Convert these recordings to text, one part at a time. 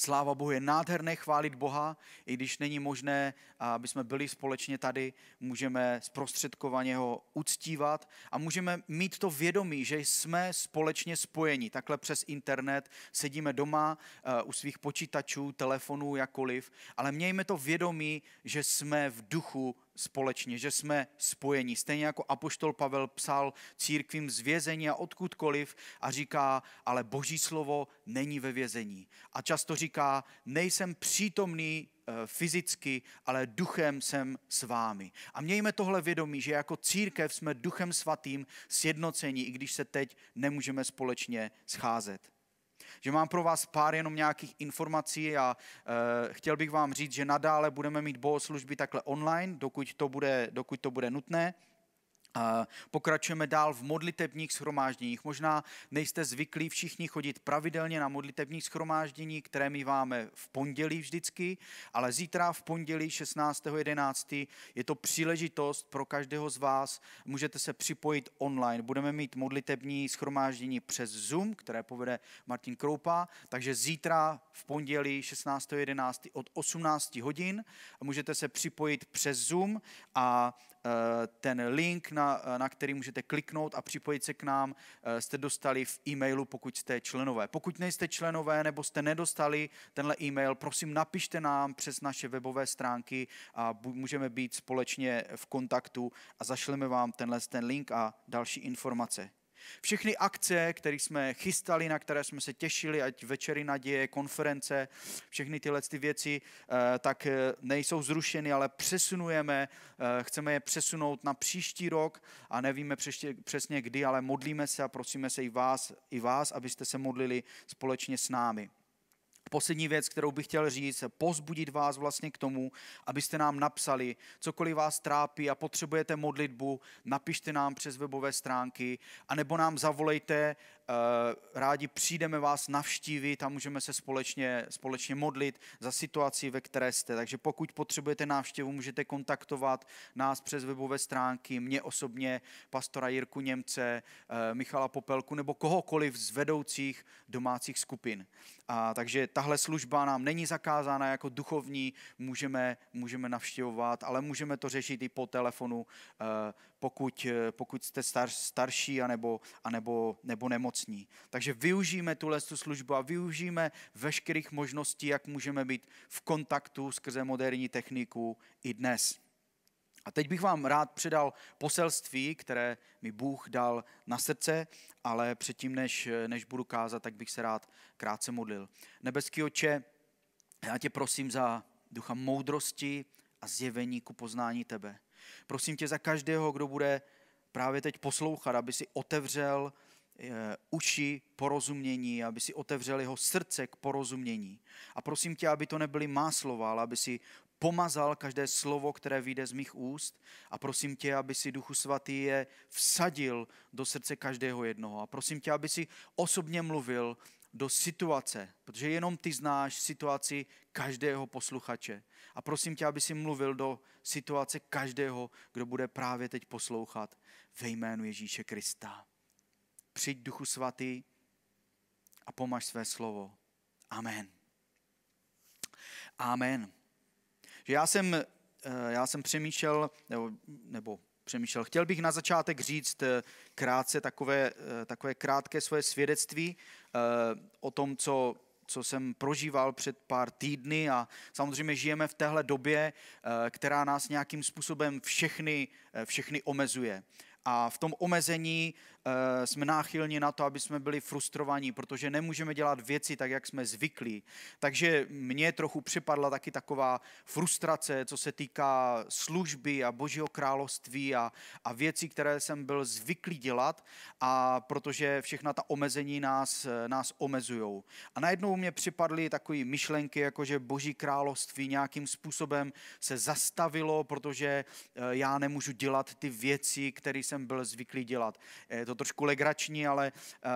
Sláva Bohu, je nádherné chválit Boha, i když není možné, aby jsme byli společně tady, můžeme zprostředkovaně ho uctívat a můžeme mít to vědomí, že jsme společně spojeni. Takhle přes internet sedíme doma eh, u svých počítačů, telefonů, jakkoliv, ale mějme to vědomí, že jsme v duchu společně, že jsme spojeni. Stejně jako Apoštol Pavel psal církvím z vězení a odkudkoliv a říká, ale boží slovo není ve vězení. A často říká, nejsem přítomný eh, fyzicky, ale duchem jsem s vámi. A mějme tohle vědomí, že jako církev jsme duchem svatým sjednocení, i když se teď nemůžeme společně scházet že mám pro vás pár jenom nějakých informací a e, chtěl bych vám říct, že nadále budeme mít bohoslužby takhle online, dokud to bude, dokud to bude nutné. Pokračujeme dál v modlitebních schromážděních. Možná nejste zvyklí všichni chodit pravidelně na modlitebních schromáždění, které my máme v pondělí vždycky, ale zítra v pondělí 16.11. je to příležitost pro každého z vás. Můžete se připojit online. Budeme mít modlitební schromáždění přes Zoom, které povede Martin Kroupa, takže zítra v pondělí 16.11. od 18 hodin můžete se připojit přes Zoom a Eh, ten link, na, eh, na který můžete kliknout a připojit se k nám, eh, jste dostali v e-mailu, pokud jste členové. Pokud nejste členové nebo jste nedostali tenhle e-mail, prosím napište nám přes naše webové stránky a můžeme být společně v kontaktu a zašleme vám tenhle ten link a další informace. Všechny akce, které jsme chystali, na které jsme se těšili, ať večery naděje, konference, všechny tyhle ty věci, eh, tak eh, nejsou zrušeny, ale přesunujeme, eh, chceme je přesunout na příští rok a nevíme přesně kdy, ale modlíme se a prosíme se i vás, i vás abyste se modlili společně s námi. Poslední věc, kterou bych chtěl říct, pozbudit vás vlastně k tomu, abyste nám napsali, cokoliv vás trápí a potřebujete modlitbu, napište nám přes webové stránky, anebo nám zavolejte Eh, rádi přijdeme vás navštívit a můžeme se společně, společně modlit za situaci, ve které jste. Takže pokud potřebujete návštěvu, můžete kontaktovat nás přes webové stránky, mě osobně, pastora Jirku Němce, eh, Michala Popelku nebo kohokoliv z vedoucích domácích skupin. A, takže tahle služba nám není zakázána jako duchovní, můžeme, můžeme navštěvovat, ale můžeme to řešit i po telefonu, eh, pokud, pokud jste star, starší anebo, anebo, nebo nemocní pomocní. Takže využijeme tuhle službu a využijeme veškerých možností, jak můžeme být v kontaktu skrze moderní techniku i dnes. A teď bych vám rád předal poselství, které mi Bůh dal na srdce, ale předtím, než, než budu kázat, tak bych se rád krátce modlil. Nebeský oče, já tě prosím za ducha moudrosti a zjevení ku poznání tebe. Prosím tě za každého, kdo bude právě teď poslouchat, aby si otevřel Eh, uši porozumění, aby si otevřel jeho srdce k porozumění. A prosím tě, aby to nebyly má slova, ale aby si pomazal každé slovo, které vyjde z mých úst a prosím tě, aby si Duchu Svatý je vsadil do srdce každého jednoho. A prosím tě, aby si osobně mluvil do situace, protože jenom ty znáš situaci každého posluchače. A prosím tě, aby si mluvil do situace každého, kdo bude právě teď poslouchat ve jménu Ježíše Krista. Přijď Duchu Svatý a pomaž své slovo. Amen. Amen. Že já jsem, eh, já jsem přemýšlel, nebo, nebo přemýšlel, chtěl bych na začátek říct eh, krátce takové, eh, takové krátké svoje svědectví o tom, co co jsem prožíval před pár týdny a samozřejmě žijeme v téhle době, která nás nějakým způsobem všechny, všechny omezuje. A v tom omezení Eh, jsme náchylni na to, aby jsme byli frustrovaní, protože nemůžeme dělat věci tak, jak jsme zvyklí. Takže mně trochu připadla taky taková frustrace, co se týká služby a Božího království a, a věcí, které jsem byl zvyklý dělat, a protože všechna ta omezení nás, nás omezují. A najednou mě připadly takové myšlenky, jako že Boží království nějakým způsobem se zastavilo, protože eh, já nemůžu dělat ty věci, které jsem byl zvyklý dělat. Eh, to trošku legrační, ale eh,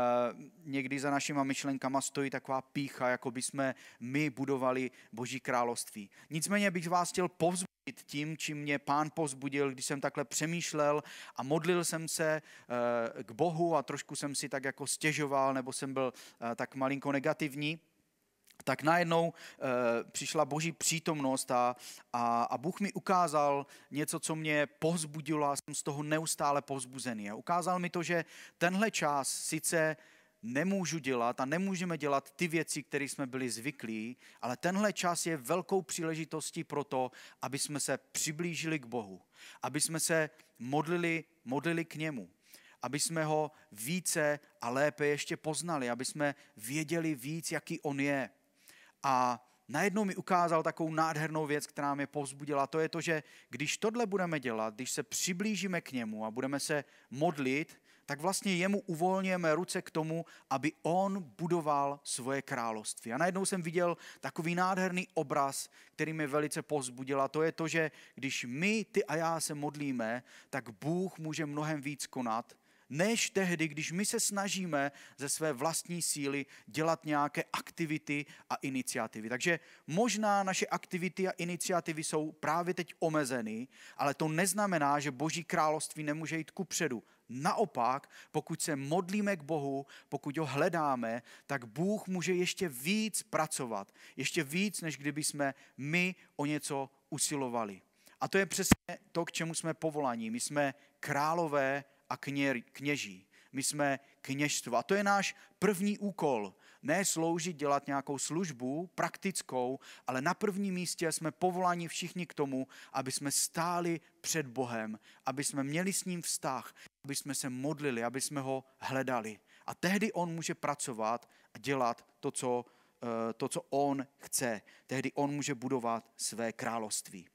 někdy za našima myšlenkama stojí taková pícha, jako by jsme my budovali Boží království. Nicméně bych vás chtěl povzbudit tím, čím mě pán pozbudil, když jsem takhle přemýšlel a modlil jsem se eh, k Bohu a trošku jsem si tak jako stěžoval, nebo jsem byl eh, tak malinko negativní tak najednou e, přišla boží přítomnost a, a, a Bůh mi ukázal něco, co mě pozbudilo a jsem z toho neustále pozbuzený. A ukázal mi to, že tenhle čas sice nemůžu dělat a nemůžeme dělat ty věci, které jsme byli zvyklí, ale tenhle čas je velkou příležitostí pro to, aby jsme se přiblížili k Bohu, aby jsme se modlili, modlili k němu, aby jsme ho více a lépe ještě poznali, aby jsme věděli víc, jaký on je. A najednou mi ukázal takovou nádhernou věc, která mě povzbudila. To je to, že když tohle budeme dělat, když se přiblížíme k němu a budeme se modlit, tak vlastně jemu uvolňujeme ruce k tomu, aby on budoval svoje království. A najednou jsem viděl takový nádherný obraz, který mě velice pozbudila. a to je to, že když my, ty a já se modlíme, tak Bůh může mnohem víc konat, než tehdy, když my se snažíme ze své vlastní síly dělat nějaké aktivity a iniciativy. Takže možná naše aktivity a iniciativy jsou právě teď omezeny, ale to neznamená, že Boží království nemůže jít kupředu. Naopak, pokud se modlíme k Bohu, pokud ho hledáme, tak Bůh může ještě víc pracovat, ještě víc, než kdyby jsme my o něco usilovali. A to je přesně to, k čemu jsme povolaní. My jsme králové a kně, kněží. My jsme kněžstvo. A to je náš první úkol. Ne sloužit, dělat nějakou službu praktickou, ale na prvním místě jsme povoláni všichni k tomu, aby jsme stáli před Bohem, aby jsme měli s ním vztah, aby jsme se modlili, aby jsme ho hledali. A tehdy on může pracovat a dělat to, co, eh, to, co on chce. Tehdy on může budovat své království.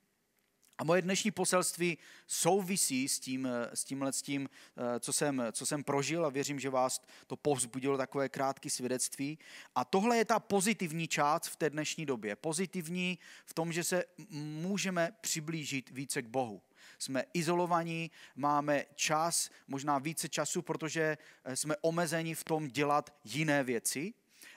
A moje dnešní poselství souvisí s, tím, eh, s tímhle, s tím, eh, co jsem, co jsem prožil a věřím, že vás to povzbudilo takové krátké svědectví. A tohle je ta pozitivní část v té dnešní době. Pozitivní v tom, že se můžeme přiblížit více k Bohu. Jsme izolovaní, máme čas, možná více času, protože eh, jsme omezeni v tom dělat jiné věci,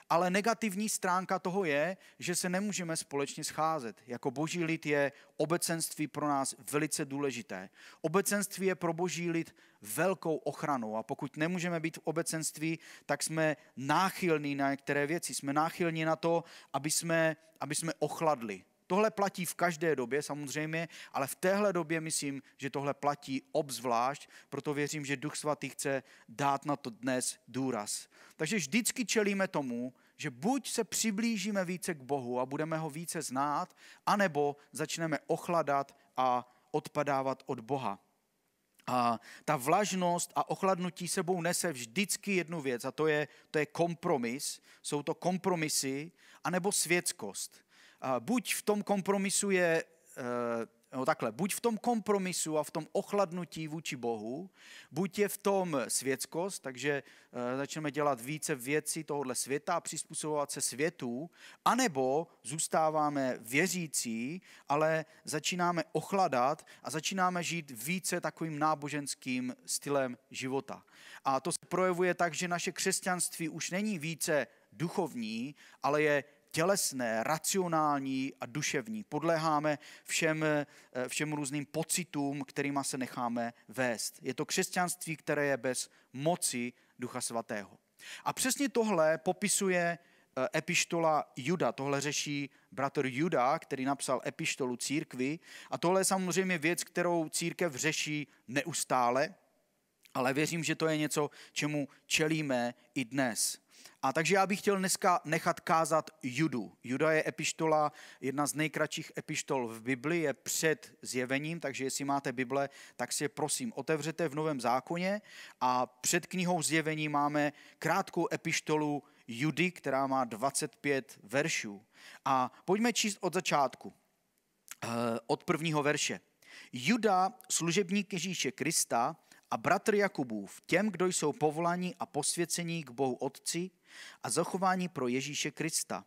ale negativní stránka toho je, že se nemůžeme společně scházet. Jako boží lid je obecenství pro nás velice důležité. Obecenství je pro boží lid velkou ochranou a pokud nemůžeme být v obecenství, tak jsme náchylní na některé věci. Jsme náchylní na to, aby jsme, aby jsme ochladli, Tohle platí v každé době samozřejmě, ale v téhle době myslím, že tohle platí obzvlášť, proto věřím, že Duch Svatý chce dát na to dnes důraz. Takže vždycky čelíme tomu, že buď se přiblížíme více k Bohu a budeme ho více znát, anebo začneme ochladat a odpadávat od Boha. A ta vlažnost a ochladnutí sebou nese vždycky jednu věc a to je, to je kompromis, jsou to kompromisy anebo světskost buď v tom kompromisu je, eh, no takhle, buď v tom kompromisu a v tom ochladnutí vůči Bohu, buď je v tom světskost, takže eh, začneme dělat více věcí tohohle světa a přizpůsobovat se světu, anebo zůstáváme věřící, ale začínáme ochladat a začínáme žít více takovým náboženským stylem života. A to se projevuje tak, že naše křesťanství už není více duchovní, ale je tělesné, racionální a duševní. Podléháme všem, eh, všem různým pocitům, kterýma se necháme vést. Je to křesťanství, které je bez moci Ducha Svatého. A přesně tohle popisuje eh, epištola Juda. Tohle řeší bratr Juda, který napsal epištolu církvi. A tohle je samozřejmě věc, kterou církev řeší neustále, ale věřím, že to je něco, čemu čelíme i dnes. A takže já bych chtěl dneska nechat kázat Judu. Juda je epištola, jedna z nejkratších epištol v Bibli, je před zjevením, takže jestli máte Bible, tak si je prosím otevřete v Novém zákoně a před knihou zjevení máme krátkou epištolu Judy, která má 25 veršů. A pojďme číst od začátku, eh, od prvního verše. Juda, služebník Ježíše Krista, a bratr Jakubův, těm, kdo jsou povolaní a posvěcení k Bohu Otci a zachování pro Ježíše Krista.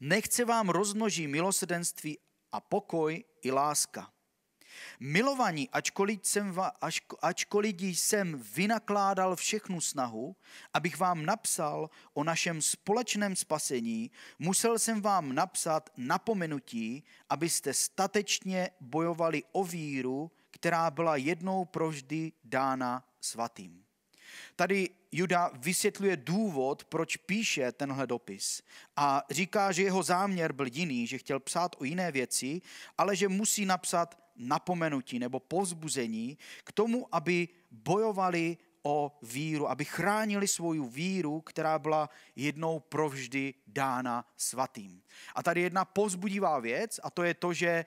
Nechce vám roznoží milosedenství a pokoj i láska. Milovaní, ačkoliv jsem, ačkoliv jsem vynakládal všechnu snahu, abych vám napsal o našem společném spasení, musel jsem vám napsat napomenutí, abyste statečně bojovali o víru, která byla jednou provždy dána svatým. Tady Juda vysvětluje důvod, proč píše tenhle dopis a říká, že jeho záměr byl jiný, že chtěl psát o jiné věci, ale že musí napsat napomenutí nebo povzbuzení k tomu, aby bojovali o víru, aby chránili svou víru, která byla jednou provždy dána svatým. A tady jedna povzbudivá věc a to je to, že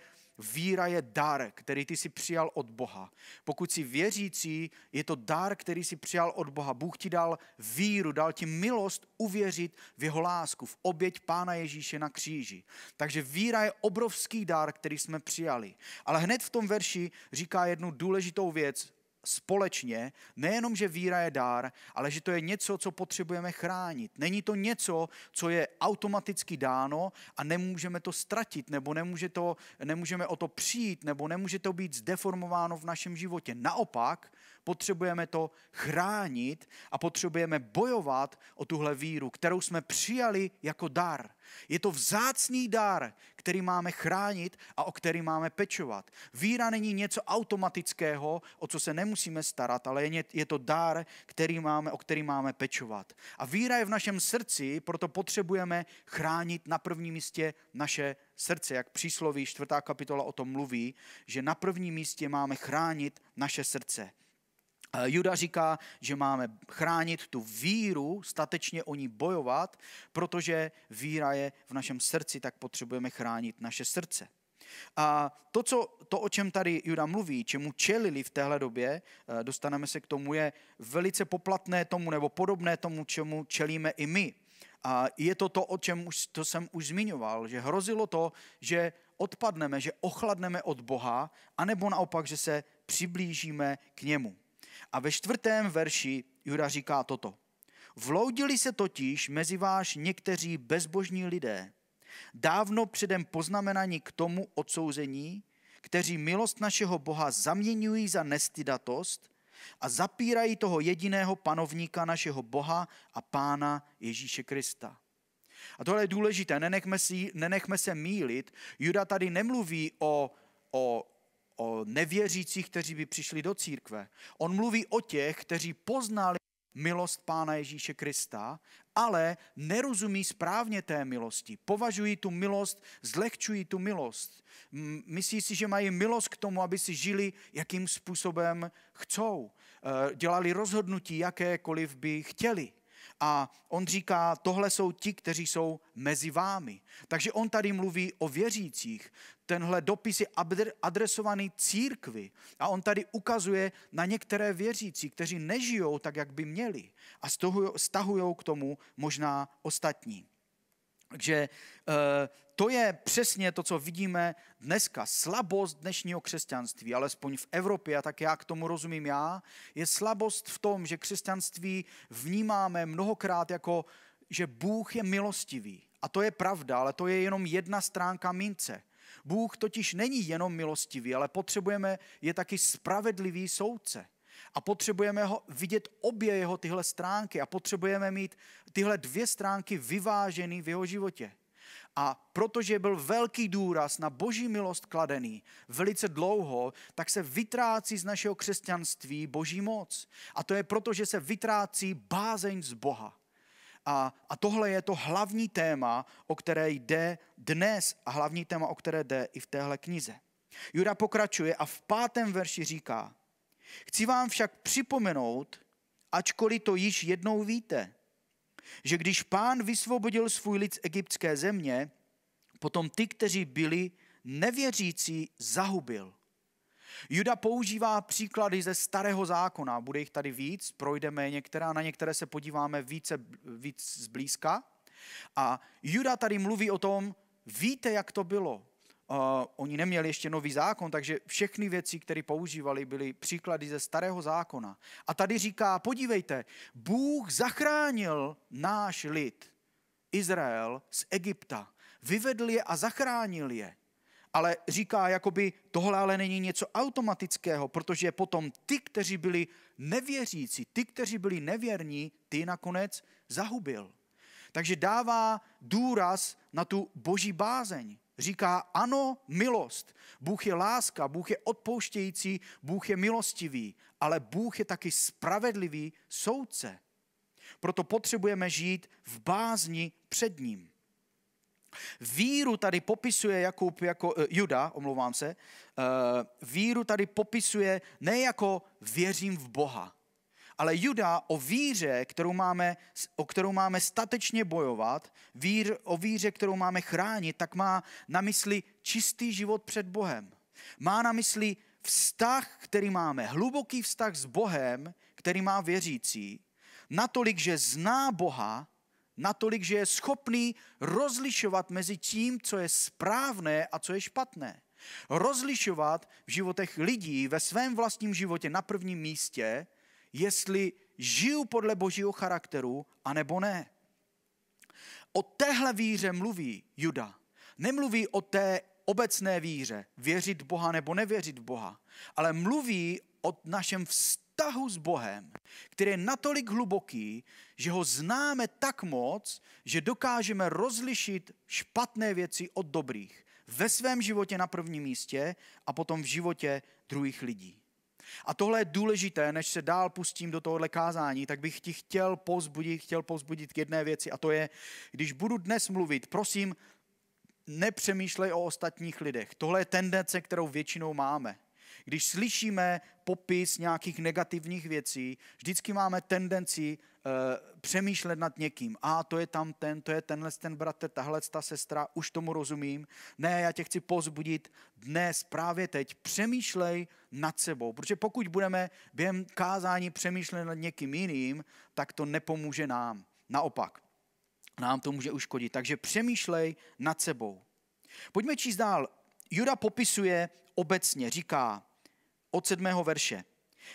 Víra je dar, který ty si přijal od Boha. Pokud si věřící, je to dar, který si přijal od Boha. Bůh ti dal víru, dal ti milost uvěřit v jeho lásku, v oběť Pána Ježíše na kříži. Takže víra je obrovský dar, který jsme přijali. Ale hned v tom verši říká jednu důležitou věc, společně, nejenom, že víra je dár, ale že to je něco, co potřebujeme chránit. Není to něco, co je automaticky dáno a nemůžeme to ztratit, nebo nemůže to, nemůžeme o to přijít, nebo nemůže to být zdeformováno v našem životě. Naopak, potřebujeme to chránit a potřebujeme bojovat o tuhle víru, kterou jsme přijali jako dar. Je to vzácný dar, který máme chránit a o který máme pečovat. Víra není něco automatického, o co se nemusíme starat, ale je to dar, který máme, o který máme pečovat. A víra je v našem srdci, proto potřebujeme chránit na prvním místě naše srdce, jak přísloví čtvrtá kapitola o tom mluví, že na prvním místě máme chránit naše srdce. Juda říká, že máme chránit tu víru, statečně o ní bojovat, protože víra je v našem srdci, tak potřebujeme chránit naše srdce. A to, co, to, o čem tady Juda mluví, čemu čelili v téhle době, eh, dostaneme se k tomu, je velice poplatné tomu nebo podobné tomu, čemu čelíme i my. A je to to, o čem už, to jsem už zmiňoval, že hrozilo to, že odpadneme, že ochladneme od Boha, anebo naopak, že se přiblížíme k němu. A ve čtvrtém verši Jura říká toto. Vloudili se totiž mezi váš někteří bezbožní lidé, dávno předem poznamenaní k tomu odsouzení, kteří milost našeho Boha zaměňují za nestydatost a zapírají toho jediného panovníka našeho Boha a Pána Ježíše Krista. A tohle je důležité, nenechme, si, nenechme se mílit. Juda tady nemluví o, o o nevěřících, kteří by přišli do církve. On mluví o těch, kteří poznali milost Pána Ježíše Krista, ale nerozumí správně té milosti. Považují tu milost, zlehčují tu milost. Myslí si, že mají milost k tomu, aby si žili, jakým způsobem chcou. E, dělali rozhodnutí, jakékoliv by chtěli a on říká, tohle jsou ti, kteří jsou mezi vámi. Takže on tady mluví o věřících. Tenhle dopis je adresovaný církvi a on tady ukazuje na některé věřící, kteří nežijou tak, jak by měli a stahují k tomu možná ostatní. Takže eh, to je přesně to, co vidíme dneska. Slabost dnešního křesťanství, alespoň v Evropě, a tak já k tomu rozumím já, je slabost v tom, že křesťanství vnímáme mnohokrát jako, že Bůh je milostivý. A to je pravda, ale to je jenom jedna stránka mince. Bůh totiž není jenom milostivý, ale potřebujeme, je taky spravedlivý soudce a potřebujeme ho vidět obě jeho tyhle stránky a potřebujeme mít tyhle dvě stránky vyvážený v jeho životě. A protože byl velký důraz na boží milost kladený velice dlouho, tak se vytrácí z našeho křesťanství boží moc. A to je proto, že se vytrácí bázeň z Boha. A, a tohle je to hlavní téma, o které jde dnes a hlavní téma, o které jde i v téhle knize. Jura pokračuje a v pátém verši říká, Chci vám však připomenout, ačkoliv to již jednou víte, že když pán vysvobodil svůj lid z egyptské země, potom ty, kteří byli nevěřící, zahubil. Juda používá příklady ze starého zákona, bude jich tady víc, projdeme některá, na některé se podíváme více, víc zblízka. A Juda tady mluví o tom, víte, jak to bylo. Uh, oni neměli ještě nový zákon, takže všechny věci, které používali, byly příklady ze starého zákona. A tady říká, podívejte, Bůh zachránil náš lid, Izrael, z Egypta. Vyvedl je a zachránil je. Ale říká, jakoby tohle ale není něco automatického, protože potom ty, kteří byli nevěřící, ty, kteří byli nevěrní, ty nakonec zahubil. Takže dává důraz na tu boží bázeň. Říká, ano, milost. Bůh je láska, Bůh je odpouštějící, Bůh je milostivý, ale Bůh je taky spravedlivý soudce. Proto potřebujeme žít v bázni před ním. Víru tady popisuje Jakub jako uh, Juda, omlouvám se, Uh, víru tady popisuje ne jako věřím v Boha, ale Juda o víře, kterou máme, o kterou máme statečně bojovat, vír, o víře, kterou máme chránit, tak má na mysli čistý život před Bohem. Má na mysli vztah, který máme, hluboký vztah s Bohem, který má věřící, natolik, že zná Boha, natolik, že je schopný rozlišovat mezi tím, co je správné a co je špatné. Rozlišovat v životech lidí ve svém vlastním životě na prvním místě jestli žiju podle božího charakteru, anebo ne. O téhle víře mluví Juda. Nemluví o té obecné víře, věřit v Boha nebo nevěřit v Boha, ale mluví o našem vztahu s Bohem, který je natolik hluboký, že ho známe tak moc, že dokážeme rozlišit špatné věci od dobrých ve svém životě na prvním místě a potom v životě druhých lidí. A tohle je důležité, než se dál pustím do tohohle kázání, tak bych ti chtěl pozbudit, chtěl pozbudit k jedné věci a to je, když budu dnes mluvit, prosím, nepřemýšlej o ostatních lidech. Tohle je tendence, kterou většinou máme. Když slyšíme popis nějakých negativních věcí, vždycky máme tendenci eh, přemýšlet nad někým. A to je tam ten, to je tenhle ten bratr, tahle ta sestra, už tomu rozumím. Ne, já tě chci pozbudit dnes, právě teď. Přemýšlej nad sebou, protože pokud budeme během kázání přemýšlet nad někým jiným, tak to nepomůže nám. Naopak, nám to může uškodit. Takže přemýšlej nad sebou. Pojďme číst dál. Juda popisuje obecně, říká, od 7. verše.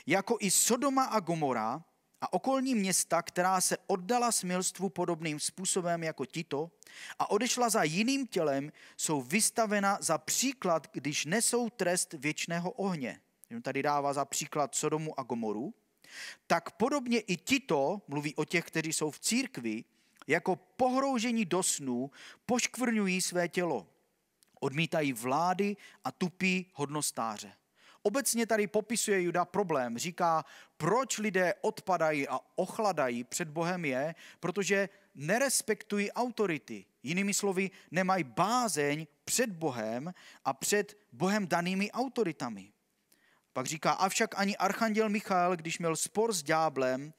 Jako i Sodoma a Gomora a okolní města, která se oddala smilstvu podobným způsobem jako tito a odešla za jiným tělem, jsou vystavena za příklad, když nesou trest věčného ohně. Tady dává za příklad Sodomu a Gomoru. Tak podobně i tito, mluví o těch, kteří jsou v církvi, jako pohroužení do snů poškvrňují své tělo. Odmítají vlády a tupí hodnostáře. Obecně tady popisuje Juda problém. Říká, proč lidé odpadají a ochladají před Bohem je, protože nerespektují autority. Jinými slovy, nemají bázeň před Bohem a před Bohem danými autoritami. Pak říká, avšak ani archanděl Michal, když měl spor s dňáblem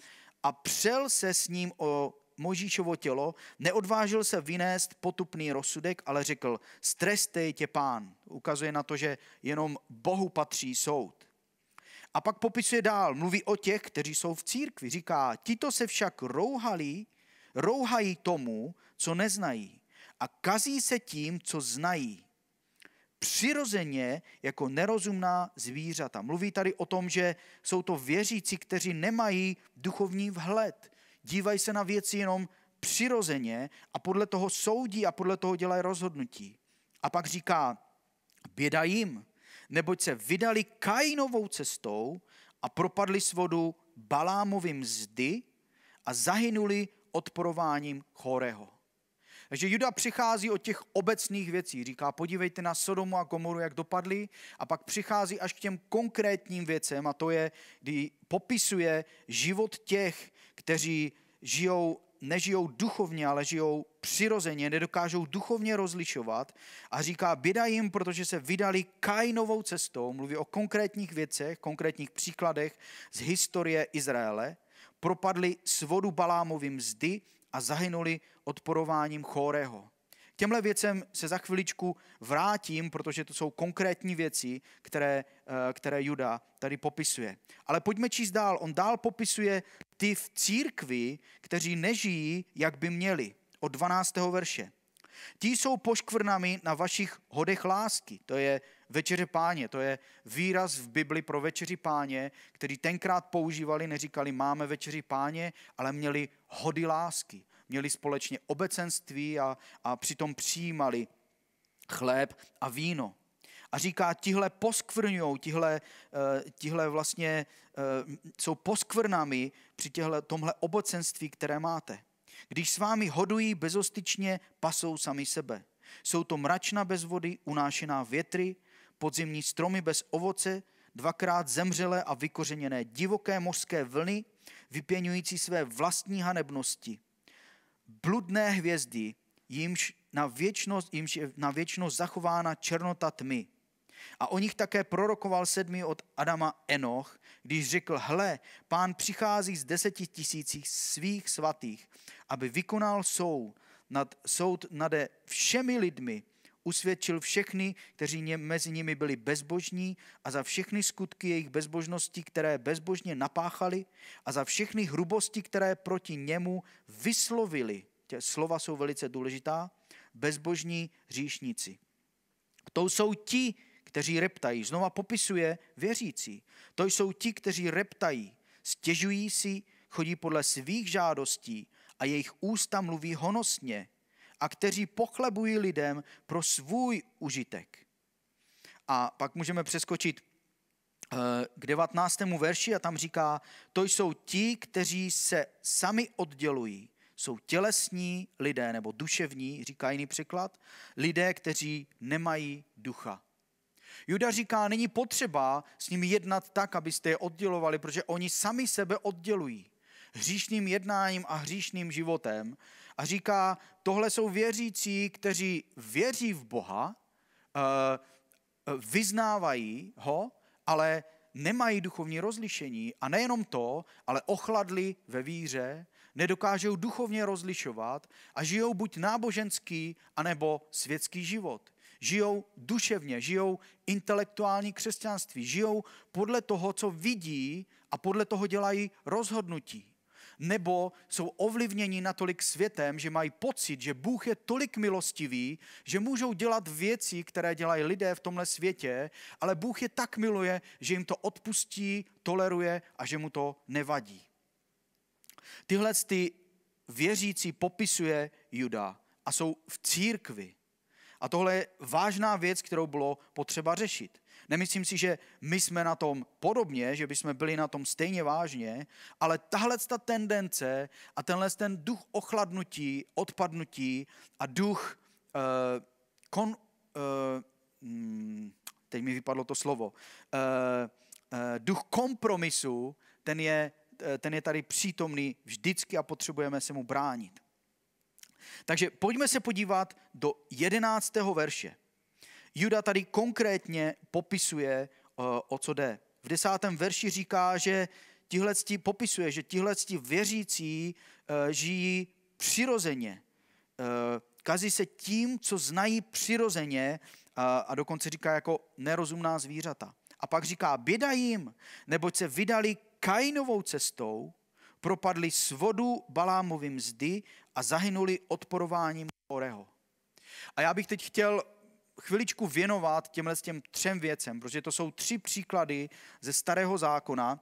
a přel se s ním o Možíšovo tělo, neodvážil se vynést potupný rozsudek, ale řekl, strestej tě pán. Ukazuje na to, že jenom Bohu patří soud. A pak popisuje dál, mluví o těch, kteří jsou v církvi. Říká, tito se však rouhali, rouhají tomu, co neznají a kazí se tím, co znají. Přirozeně jako nerozumná zvířata. Mluví tady o tom, že jsou to věřící, kteří nemají duchovní vhled, dívají se na věci jenom přirozeně a podle toho soudí a podle toho dělají rozhodnutí. A pak říká, běda jim, neboť se vydali kajinovou cestou a propadli svodu Balámovým zdy a zahynuli odporováním chorého. Takže Juda přichází od těch obecných věcí. Říká, podívejte na Sodomu a Gomoru, jak dopadli, a pak přichází až k těm konkrétním věcem, a to je, kdy popisuje život těch, kteří žijou, nežijou duchovně, ale žijou přirozeně, nedokážou duchovně rozlišovat a říká, běda jim, protože se vydali kajnovou cestou, mluví o konkrétních věcech, konkrétních příkladech z historie Izraele, propadli svodu Balámovým zdy a zahynuli odporováním chorého těmhle věcem se za chviličku vrátím, protože to jsou konkrétní věci, které, eh, které Juda tady popisuje. Ale pojďme číst dál. On dál popisuje ty v církvi, kteří nežijí, jak by měli. Od 12. verše. Ti jsou poškvrnami na vašich hodech lásky. To je večeře páně, to je výraz v Bibli pro večeři páně, který tenkrát používali, neříkali máme večeři páně, ale měli hody lásky měli společně obecenství a, a přitom přijímali chléb a víno. A říká, tihle poskvrňují, tihle, eh, tihle vlastně eh, jsou poskvrnami při těhle, tomhle obecenství, které máte. Když s vámi hodují bezostyčně, pasou sami sebe. Jsou to mračna bez vody, unášená větry, podzimní stromy bez ovoce, dvakrát zemřelé a vykořeněné divoké mořské vlny, vypěňující své vlastní hanebnosti bludné hvězdy, jimž na věčnost, jimž je na věčnost zachována černota tmy. A o nich také prorokoval sedmi od Adama Enoch, když řekl, hle, pán přichází z deseti tisících svých svatých, aby vykonal soud nad, soud nade všemi lidmi usvědčil všechny, kteří mezi nimi byli bezbožní a za všechny skutky jejich bezbožnosti, které bezbožně napáchali a za všechny hrubosti, které proti němu vyslovili. Tě slova jsou velice důležitá. Bezbožní říšníci. To jsou ti, kteří reptají. Znova popisuje věřící. To jsou ti, kteří reptají, stěžují si, chodí podle svých žádostí a jejich ústa mluví honosně a kteří pochlebují lidem pro svůj užitek. A pak můžeme přeskočit eh, k 19. verši a tam říká, to jsou ti, kteří se sami oddělují. Jsou tělesní lidé nebo duševní, říká jiný překlad, lidé, kteří nemají ducha. Juda říká, není potřeba s nimi jednat tak, abyste je oddělovali, protože oni sami sebe oddělují hříšným jednáním a hříšným životem a říká, tohle jsou věřící, kteří věří v Boha, eh, eh, vyznávají ho, ale nemají duchovní rozlišení a nejenom to, ale ochladli ve víře, nedokážou duchovně rozlišovat a žijou buď náboženský, anebo světský život. Žijou duševně, žijou intelektuální křesťanství, žijou podle toho, co vidí a podle toho dělají rozhodnutí nebo jsou ovlivněni natolik světem, že mají pocit, že Bůh je tolik milostivý, že můžou dělat věci, které dělají lidé v tomhle světě, ale Bůh je tak miluje, že jim to odpustí, toleruje a že mu to nevadí. Tyhle ty věřící popisuje Juda a jsou v církvi. A tohle je vážná věc, kterou bylo potřeba řešit. Nemyslím si, že my jsme na tom podobně, že bychom byli na tom stejně vážně, ale tahle ta tendence a tenhle ten duch ochladnutí, odpadnutí a duch uh, kon, uh, hmm, teď mi vypadlo to slovo, uh, uh, duch kompromisu, ten je, ten je tady přítomný vždycky a potřebujeme se mu bránit. Takže pojďme se podívat do jedenáctého verše. Juda tady konkrétně popisuje, eh, o co jde. V desátém verši říká, že tihle popisuje, že tihle věřící eh, žijí přirozeně. Eh, kazí se tím, co znají přirozeně a dokonce říká jako nerozumná zvířata. A pak říká, běda jim, neboť se vydali Kainovou cestou, propadli svodu balámovým zdy a zahynuli odporováním Oreho. A já bych teď chtěl chviličku věnovat těmhle těm třem věcem, protože to jsou tři příklady ze starého zákona,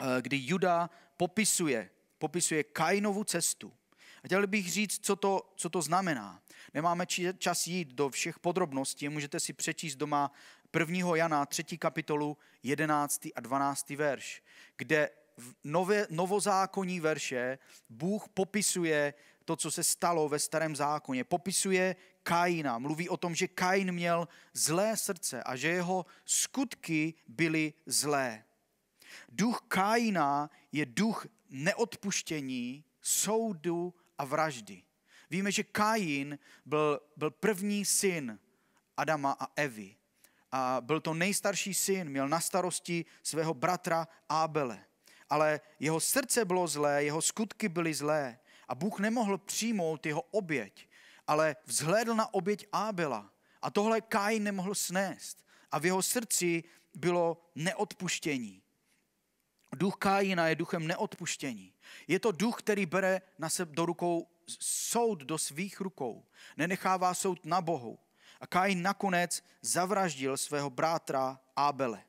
eh, kdy Juda popisuje, popisuje Kainovu cestu. A chtěl bych říct, co to, co to znamená. Nemáme čas jít do všech podrobností, můžete si přečíst doma 1. Jana 3. kapitolu 11. a 12. verš, kde v nové, novozákonní verše Bůh popisuje to, co se stalo ve starém zákoně. Popisuje Kaina, mluví o tom, že Kain měl zlé srdce a že jeho skutky byly zlé. Duch Kaina je duch neodpuštění, soudu a vraždy. Víme, že Kain byl, byl první syn Adama a Evy. A byl to nejstarší syn, měl na starosti svého bratra Ábele. Ale jeho srdce bylo zlé, jeho skutky byly zlé a Bůh nemohl přijmout jeho oběť, ale vzhlédl na oběť Ábela. A tohle Kain nemohl snést. A v jeho srdci bylo neodpuštění. Duch Kajina je duchem neodpuštění. Je to duch, který bere na sebe do rukou soud do svých rukou. Nenechává soud na Bohu. A Kain nakonec zavraždil svého bratra Ábele.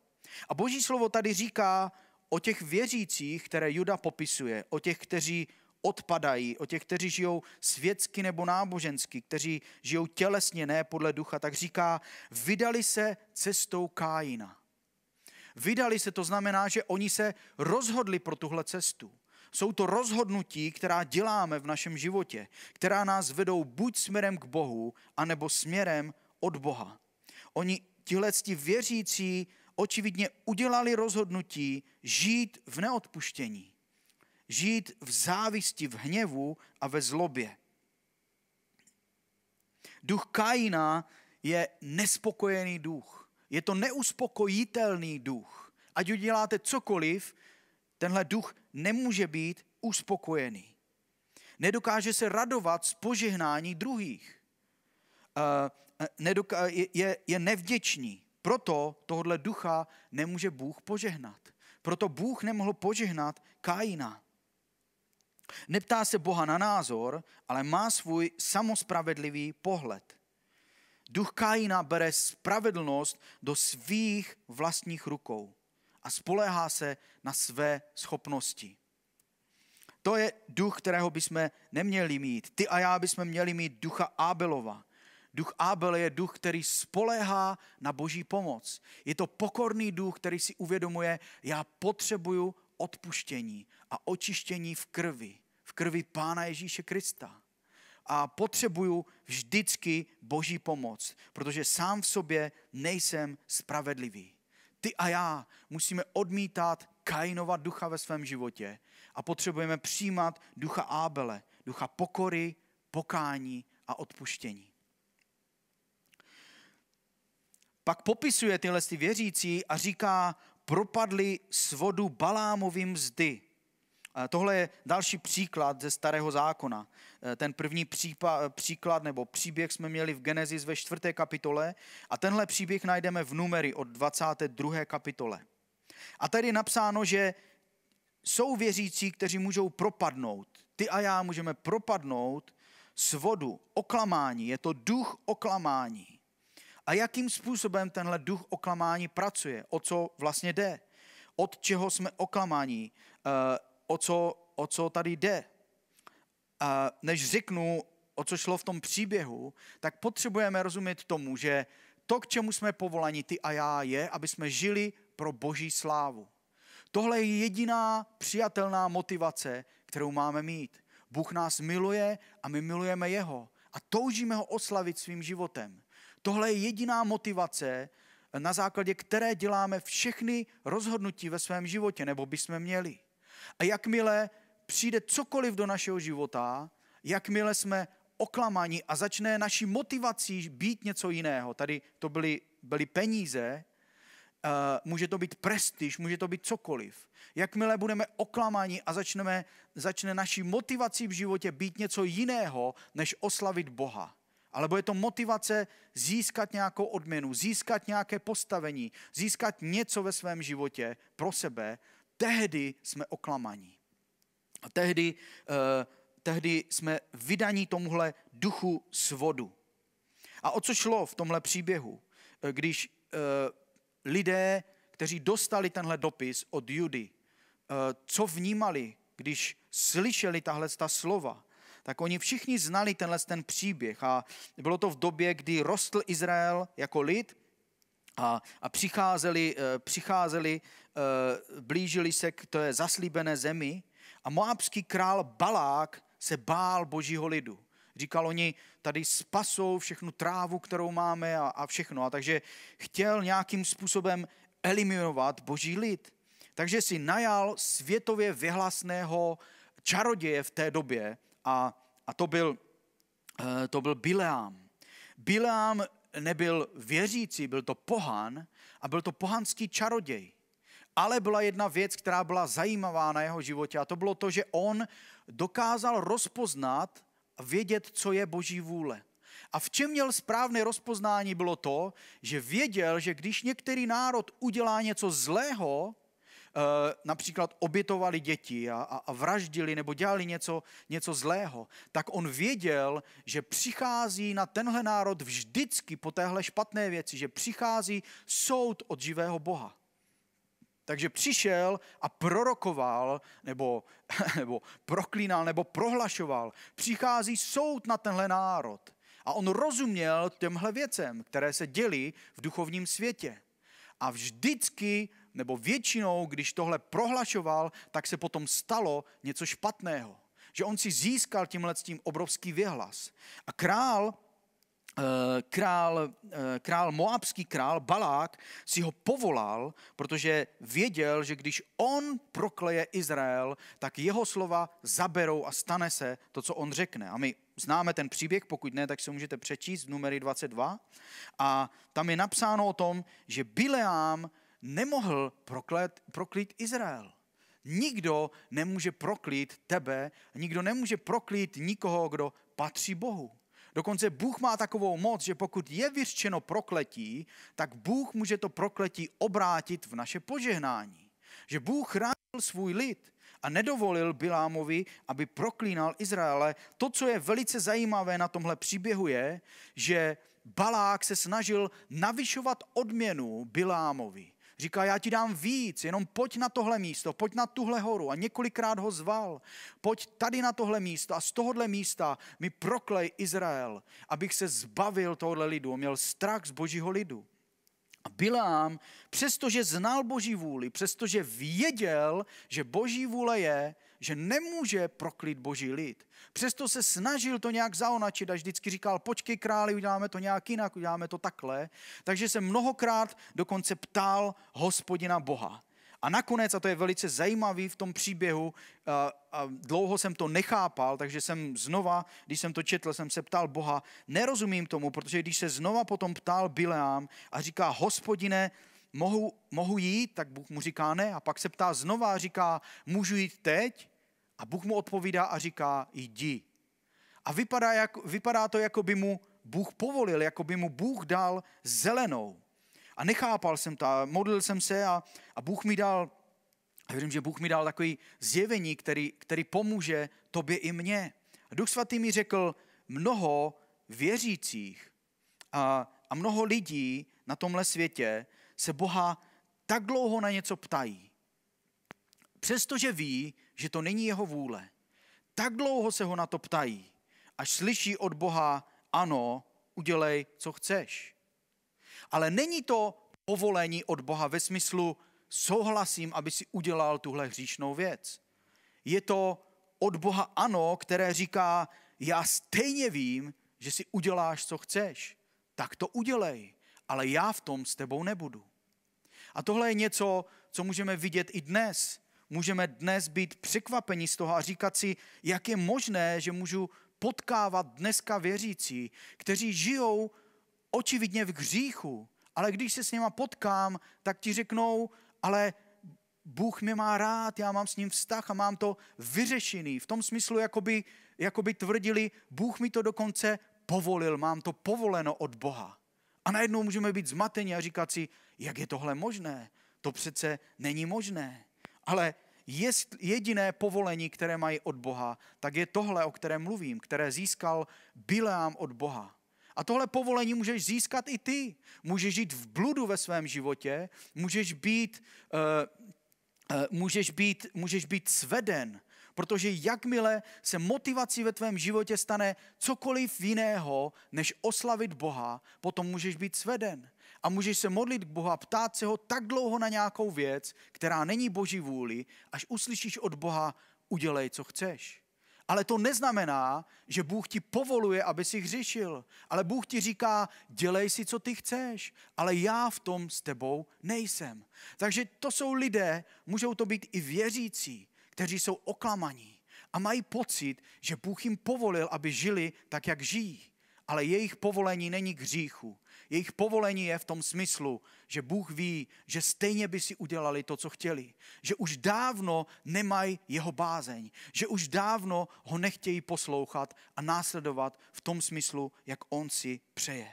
A boží slovo tady říká o těch věřících, které Juda popisuje, o těch, kteří odpadají, o těch, kteří žijou světsky nebo nábožensky, kteří žijou tělesně, ne podle ducha, tak říká, vydali se cestou Kájina. Vydali se, to znamená, že oni se rozhodli pro tuhle cestu. Jsou to rozhodnutí, která děláme v našem životě, která nás vedou buď směrem k Bohu, anebo směrem od Boha. Oni tihle ti věřící očividně udělali rozhodnutí žít v neodpuštění žít v závisti, v hněvu a ve zlobě. Duch Kaina je nespokojený duch. Je to neuspokojitelný duch. Ať uděláte cokoliv, tenhle duch nemůže být uspokojený. Nedokáže se radovat z požehnání druhých. Eh, eh, je, nevděčný. Proto tohle ducha nemůže Bůh požehnat. Proto Bůh nemohl požehnat Kaina. Neptá se Boha na názor, ale má svůj samospravedlivý pohled. Duch Kajina bere spravedlnost do svých vlastních rukou a spoléhá se na své schopnosti. To je duch, kterého bychom neměli mít. Ty a já bychom měli mít ducha Abelova. Duch Abel je duch, který spoléhá na boží pomoc. Je to pokorný duch, který si uvědomuje, já potřebuju odpuštění a očištění v krvi v krvi Pána Ježíše Krista. A potřebuju vždycky Boží pomoc, protože sám v sobě nejsem spravedlivý. Ty a já musíme odmítat Kainova ducha ve svém životě a potřebujeme přijímat ducha Ábele, ducha pokory, pokání a odpuštění. Pak popisuje tyhle věřící a říká, propadli svodu Balámovým zdy. Eh, tohle je další příklad ze Starého zákona. Eh, ten první přípa, eh, příklad nebo příběh jsme měli v Genesis ve čtvrté kapitole a tenhle příběh najdeme v numery od 22. kapitole. A tady je napsáno, že jsou věřící, kteří můžou propadnout. Ty a já můžeme propadnout vodu, oklamání. Je to duch oklamání. A jakým způsobem tenhle duch oklamání pracuje? O co vlastně jde? Od čeho jsme oklamáni? o co, o co tady jde. A než řeknu, o co šlo v tom příběhu, tak potřebujeme rozumět tomu, že to, k čemu jsme povolani ty a já, je, aby jsme žili pro boží slávu. Tohle je jediná přijatelná motivace, kterou máme mít. Bůh nás miluje a my milujeme Jeho a toužíme Ho oslavit svým životem. Tohle je jediná motivace, na základě které děláme všechny rozhodnutí ve svém životě, nebo bychom měli. A jakmile přijde cokoliv do našeho života, jakmile jsme oklamaní a začne naší motivací být něco jiného, tady to byly, byly peníze, eh, může to být prestiž, může to být cokoliv. Jakmile budeme oklamaní a začneme, začne naší motivací v životě být něco jiného, než oslavit Boha. Alebo je to motivace získat nějakou odměnu, získat nějaké postavení, získat něco ve svém životě pro sebe, tehdy jsme oklamaní. A tehdy, eh, tehdy jsme vydaní tomuhle duchu svodu. A o co šlo v tomhle příběhu, eh, když eh, lidé, kteří dostali tenhle dopis od Judy, eh, co vnímali, když slyšeli tahle ta slova, tak oni všichni znali tenhle ten příběh. A bylo to v době, kdy rostl Izrael jako lid a, a přicházeli, eh, přicházeli, eh, blížili se k té zaslíbené zemi a moabský král Balák se bál božího lidu. Říkal oni, tady spasou všechnu trávu, kterou máme a, a všechno. A takže chtěl nějakým způsobem eliminovat boží lid. Takže si najal světově vyhlasného čaroděje v té době a, a to byl, eh, to byl Bileám. Bileám nebyl věřící, byl to pohán a byl to pohanský čaroděj. Ale byla jedna věc, která byla zajímavá na jeho životě a to bylo to, že on dokázal rozpoznat a vědět, co je boží vůle. A v čem měl správné rozpoznání bylo to, že věděl, že když některý národ udělá něco zlého, Eh, například obětovali děti a, a, a vraždili nebo dělali něco, něco zlého, tak on věděl, že přichází na tenhle národ vždycky po téhle špatné věci, že přichází soud od živého Boha. Takže přišel a prorokoval, nebo, nebo proklínal, nebo prohlašoval. Přichází soud na tenhle národ. A on rozuměl těmhle věcem, které se děly v duchovním světě. A vždycky nebo většinou, když tohle prohlašoval, tak se potom stalo něco špatného. Že on si získal tímhle tím obrovský vyhlas. A král eh, král, eh, král, moabský král Balák si ho povolal, protože věděl, že když on prokleje Izrael, tak jeho slova zaberou a stane se to, co on řekne. A my známe ten příběh, pokud ne, tak se můžete přečíst v numery 22. A tam je napsáno o tom, že Bileám nemohl proklet, proklít Izrael. Nikdo nemůže proklít tebe, nikdo nemůže proklít nikoho, kdo patří Bohu. Dokonce Bůh má takovou moc, že pokud je vyřčeno prokletí, tak Bůh může to prokletí obrátit v naše požehnání. Že Bůh chránil svůj lid a nedovolil Bilámovi, aby proklínal Izraele. To, co je velice zajímavé na tomhle příběhu je, že Balák se snažil navyšovat odměnu Bilámovi. Říká, já ti dám víc, jenom pojď na tohle místo, pojď na tuhle horu. A několikrát ho zval, pojď tady na tohle místo a z tohohle místa mi proklej Izrael, abych se zbavil tohohle lidu. Měl strach z božího lidu. A Bilám, přestože znal boží vůli, přestože věděl, že boží vůle je, že nemůže proklít boží lid. Přesto se snažil to nějak zaonačit a vždycky říkal, počkej králi, uděláme to nějak jinak, uděláme to takhle. Takže se mnohokrát dokonce ptal hospodina Boha. A nakonec, a to je velice zajímavý v tom příběhu, a, a dlouho jsem to nechápal, takže jsem znova, když jsem to četl, jsem se ptal Boha, nerozumím tomu, protože když se znova potom ptal Bileám a říká, hospodine, mohu, mohu jít, tak Bůh mu říká ne. A pak se ptá znova a říká, můžu jít teď? A Bůh mu odpovídá a říká, jdi. A vypadá, jak, vypadá to, jako by mu Bůh povolil, jako by mu Bůh dal zelenou. A nechápal jsem to, modlil jsem se a, a Bůh mi dal, a věřím, že Bůh mi dal takový zjevení, který, který pomůže tobě i mně. A Duch Svatý mi řekl, mnoho věřících a, a mnoho lidí na tomhle světě se Boha tak dlouho na něco ptají přestože ví, že to není jeho vůle. Tak dlouho se ho na to ptají, až slyší od Boha, ano, udělej, co chceš. Ale není to povolení od Boha ve smyslu, souhlasím, aby si udělal tuhle hříšnou věc. Je to od Boha ano, které říká, já stejně vím, že si uděláš, co chceš. Tak to udělej, ale já v tom s tebou nebudu. A tohle je něco, co můžeme vidět i dnes můžeme dnes být překvapeni z toho a říkat si, jak je možné, že můžu potkávat dneska věřící, kteří žijou očividně v hříchu, ale když se s něma potkám, tak ti řeknou, ale Bůh mě má rád, já mám s ním vztah a mám to vyřešený. V tom smyslu, jakoby, jakoby tvrdili, Bůh mi to dokonce povolil, mám to povoleno od Boha. A najednou můžeme být zmateni a říkat si, jak je tohle možné? To přece není možné. Ale jediné povolení, které mají od Boha, tak je tohle, o kterém mluvím, které získal Bileám od Boha. A tohle povolení můžeš získat i ty. Můžeš žít v bludu ve svém životě, můžeš být, uh, uh, můžeš být, můžeš být sveden, protože jakmile se motivací ve tvém životě stane cokoliv jiného, než oslavit Boha, potom můžeš být sveden a můžeš se modlit k Bohu a ptát se ho tak dlouho na nějakou věc, která není Boží vůli, až uslyšíš od Boha, udělej, co chceš. Ale to neznamená, že Bůh ti povoluje, aby si hřešil. Ale Bůh ti říká, dělej si, co ty chceš, ale já v tom s tebou nejsem. Takže to jsou lidé, můžou to být i věřící, kteří jsou oklamaní a mají pocit, že Bůh jim povolil, aby žili tak, jak žijí ale jejich povolení není k hříchu. Jejich povolení je v tom smyslu, že Bůh ví, že stejně by si udělali to, co chtěli. Že už dávno nemají jeho bázeň. Že už dávno ho nechtějí poslouchat a následovat v tom smyslu, jak on si přeje.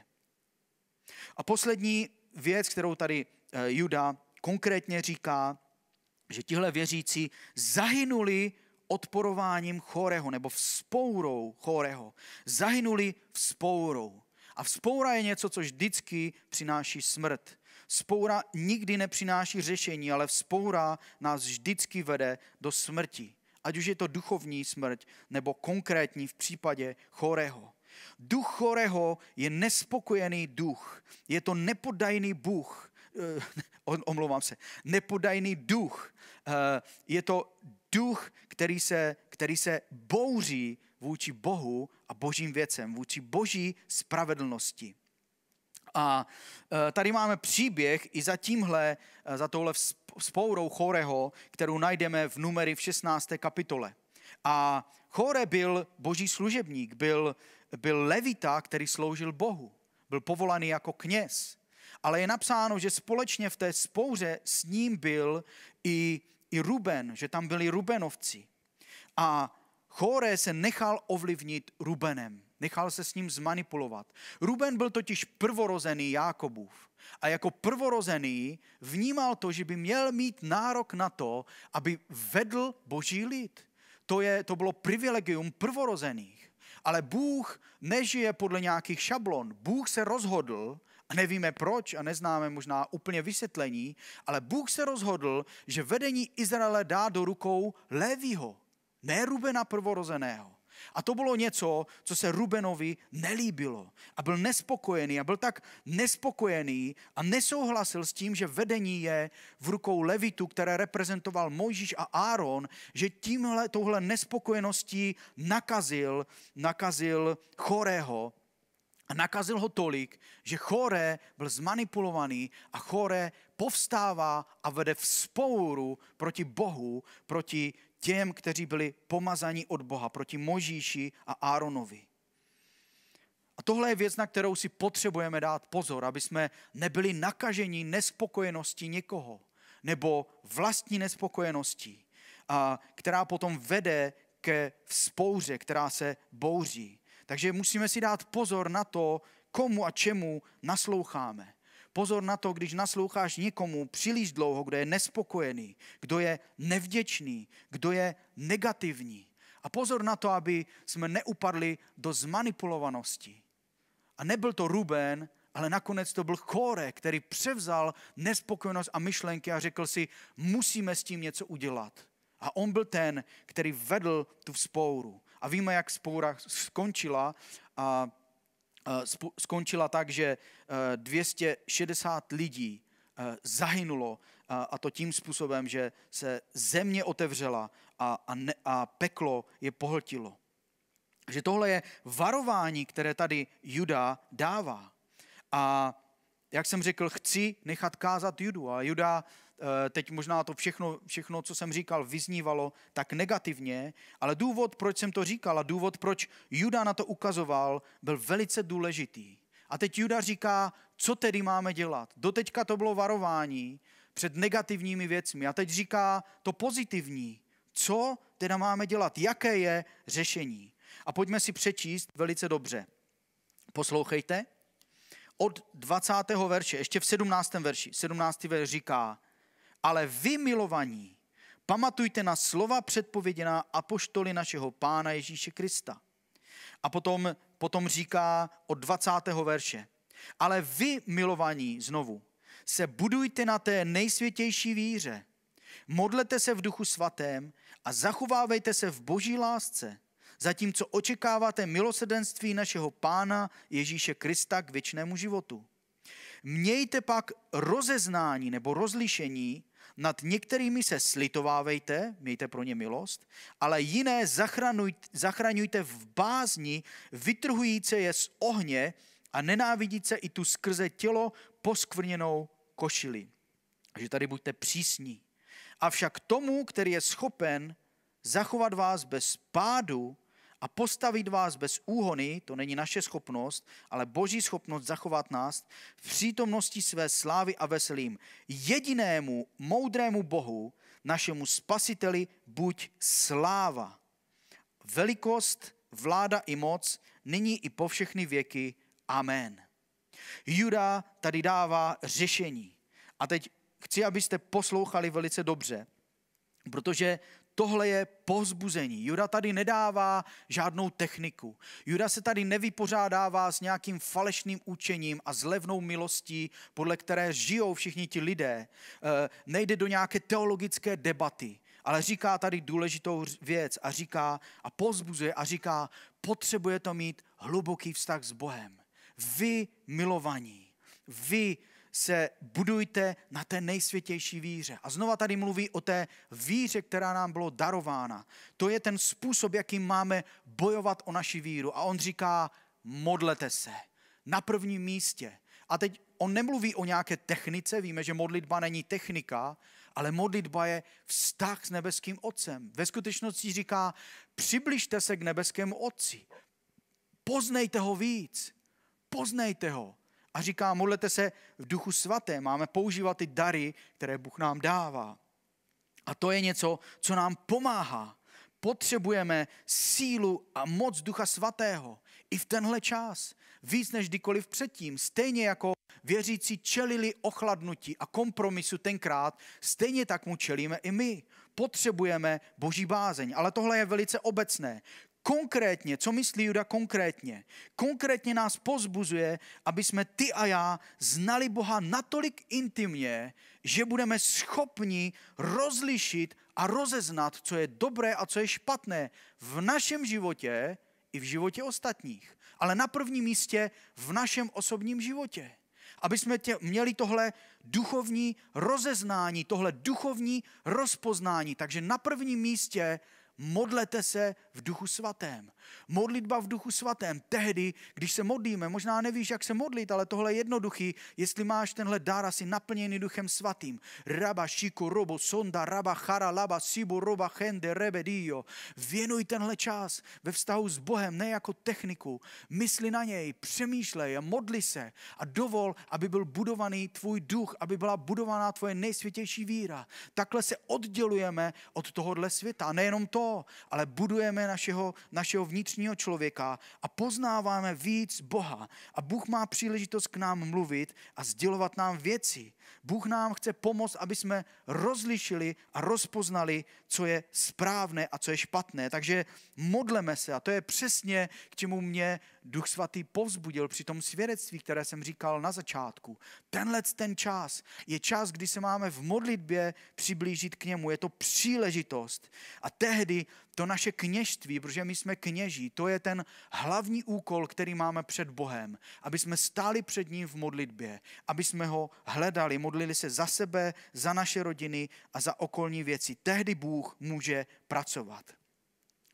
A poslední věc, kterou tady eh, Juda konkrétně říká, že tihle věřící zahynuli odporováním chorého nebo vzpourou chorého. Zahynuli vzpourou. A vzpoura je něco, co vždycky přináší smrt. Vzpoura nikdy nepřináší řešení, ale vzpoura nás vždycky vede do smrti. Ať už je to duchovní smrt nebo konkrétní v případě chorého. Duch chorého je nespokojený duch. Je to nepodajný Bůh. Eh, omlouvám se. Nepodajný duch. Eh, je to duch, který se, který se bouří vůči Bohu a božím věcem, vůči boží spravedlnosti. A e, tady máme příběh i za tímhle, e, za touhle spourou Choreho, kterou najdeme v numery v 16. kapitole. A Chore byl boží služebník, byl, byl levita, který sloužil Bohu. Byl povolaný jako kněz. Ale je napsáno, že společně v té spouře s ním byl i i Ruben, že tam byli Rubenovci. A Chore se nechal ovlivnit Rubenem, nechal se s ním zmanipulovat. Ruben byl totiž prvorozený Jákobův a jako prvorozený vnímal to, že by měl mít nárok na to, aby vedl boží lid. To, je, to bylo privilegium prvorozených. Ale Bůh nežije podle nějakých šablon. Bůh se rozhodl, a nevíme proč a neznáme možná úplně vysvětlení, ale Bůh se rozhodl, že vedení Izraele dá do rukou Lévího, ne Rubena prvorozeného. A to bylo něco, co se Rubenovi nelíbilo. A byl nespokojený a byl tak nespokojený a nesouhlasil s tím, že vedení je v rukou Levitu, které reprezentoval Mojžíš a Áron, že tímhle, touhle nespokojeností nakazil, nakazil chorého a nakazil ho tolik, že Chore byl zmanipulovaný a Chore povstává a vede spouru proti Bohu, proti těm, kteří byli pomazaní od Boha, proti Možíši a Áronovi. A tohle je věc, na kterou si potřebujeme dát pozor, aby jsme nebyli nakaženi nespokojeností někoho nebo vlastní nespokojeností, a která potom vede ke vzpouře, která se bouří. Takže musíme si dát pozor na to, komu a čemu nasloucháme. Pozor na to, když nasloucháš někomu příliš dlouho, kdo je nespokojený, kdo je nevděčný, kdo je negativní. A pozor na to, aby jsme neupadli do zmanipulovanosti. A nebyl to Ruben, ale nakonec to byl Kóre, který převzal nespokojenost a myšlenky a řekl si, musíme s tím něco udělat. A on byl ten, který vedl tu vzpouru. A víme, jak spoura skončila a skončila tak, že 260 e, lidí e, zahynulo a to tím způsobem, že se země otevřela a, a, ne, a peklo je pohltilo. Že tohle je varování, které tady Juda dává. A jak jsem řekl, chci nechat kázat Judu, a Juda Eh, teď možná to všechno, všechno, co jsem říkal, vyznívalo tak negativně, ale důvod, proč jsem to říkal a důvod, proč Juda na to ukazoval, byl velice důležitý. A teď Juda říká, co tedy máme dělat. Doteďka to bylo varování před negativními věcmi a teď říká to pozitivní. Co teda máme dělat? Jaké je řešení? A pojďme si přečíst velice dobře. Poslouchejte. Od 20. verše, ještě v 17. verši, 17. verš říká, ale vy, milovaní, pamatujte na slova předpověděná apoštoly našeho Pána Ježíše Krista. A potom, potom říká od 20. verše. Ale vy, milovaní, znovu, se budujte na té nejsvětější víře. Modlete se v duchu svatém a zachovávejte se v boží lásce, zatímco očekáváte milosedenství našeho Pána Ježíše Krista k věčnému životu. Mějte pak rozeznání nebo rozlišení nad některými se slitovávejte, mějte pro ně milost, ale jiné zachraňujte v bázni, vytrhujíce je z ohně a nenávidíce i tu skrze tělo poskvrněnou košili. Takže tady buďte přísní. Avšak tomu, který je schopen zachovat vás bez pádu, a postavit vás bez úhony, to není naše schopnost, ale boží schopnost zachovat nás v přítomnosti své slávy a veselím. Jedinému moudrému Bohu, našemu spasiteli, buď sláva, velikost, vláda i moc, nyní i po všechny věky. Amen. Juda tady dává řešení. A teď chci, abyste poslouchali velice dobře, protože Tohle je pozbuzení. Juda tady nedává žádnou techniku. Juda se tady nevypořádává s nějakým falešným učením a zlevnou milostí, podle které žijou všichni ti lidé. Eh, nejde do nějaké teologické debaty, ale říká tady důležitou věc a říká a pozbuzuje a říká, potřebuje to mít hluboký vztah s Bohem. Vy milovaní, vy se budujte na té nejsvětější víře. A znova tady mluví o té víře, která nám bylo darována. To je ten způsob, jakým máme bojovat o naši víru. A on říká, modlete se na prvním místě. A teď on nemluví o nějaké technice, víme, že modlitba není technika, ale modlitba je vztah s nebeským Otcem. Ve skutečnosti říká, přibližte se k nebeskému Otci, poznejte ho víc, poznejte ho a říká, modlete se v duchu svaté, máme používat ty dary, které Bůh nám dává. A to je něco, co nám pomáhá. Potřebujeme sílu a moc Ducha Svatého i v tenhle čas, víc než kdykoliv předtím. Stejně jako věřící čelili ochladnutí a kompromisu tenkrát, stejně tak mu čelíme i my. Potřebujeme boží bázeň, ale tohle je velice obecné konkrétně, co myslí Juda konkrétně? Konkrétně nás pozbuzuje, aby jsme ty a já znali Boha natolik intimně, že budeme schopni rozlišit a rozeznat, co je dobré a co je špatné v našem životě i v životě ostatních. Ale na prvním místě v našem osobním životě. Aby jsme tě, měli tohle duchovní rozeznání, tohle duchovní rozpoznání. Takže na prvním místě modlete se v duchu svatém. Modlitba v duchu svatém. Tehdy, když se modlíme, možná nevíš, jak se modlit, ale tohle je jednoduchý, jestli máš tenhle dar asi naplněný duchem svatým. Raba, šiku, robo, sonda, raba, chara, laba, sibu, roba, chende, dio. Věnuj tenhle čas ve vztahu s Bohem, ne jako techniku. Mysli na něj, přemýšlej a modli se a dovol, aby byl budovaný tvůj duch, aby byla budovaná tvoje nejsvětější víra. Takhle se oddělujeme od tohohle světa. A nejenom to, ale budujeme našeho, našeho vnitřního člověka a poznáváme víc Boha. A Bůh má příležitost k nám mluvit a sdělovat nám věci. Bůh nám chce pomoct, aby jsme rozlišili a rozpoznali, co je správné a co je špatné. Takže modleme se a to je přesně, k čemu mě Duch Svatý povzbudil při tom svědectví, které jsem říkal na začátku. Tenhle ten čas je čas, kdy se máme v modlitbě přiblížit k němu. Je to příležitost. A tehdy to naše kněžství, protože my jsme kněží, to je ten hlavní úkol, který máme před Bohem. Aby jsme stáli před ním v modlitbě, aby jsme ho hledali, modlili se za sebe, za naše rodiny a za okolní věci. Tehdy Bůh může pracovat.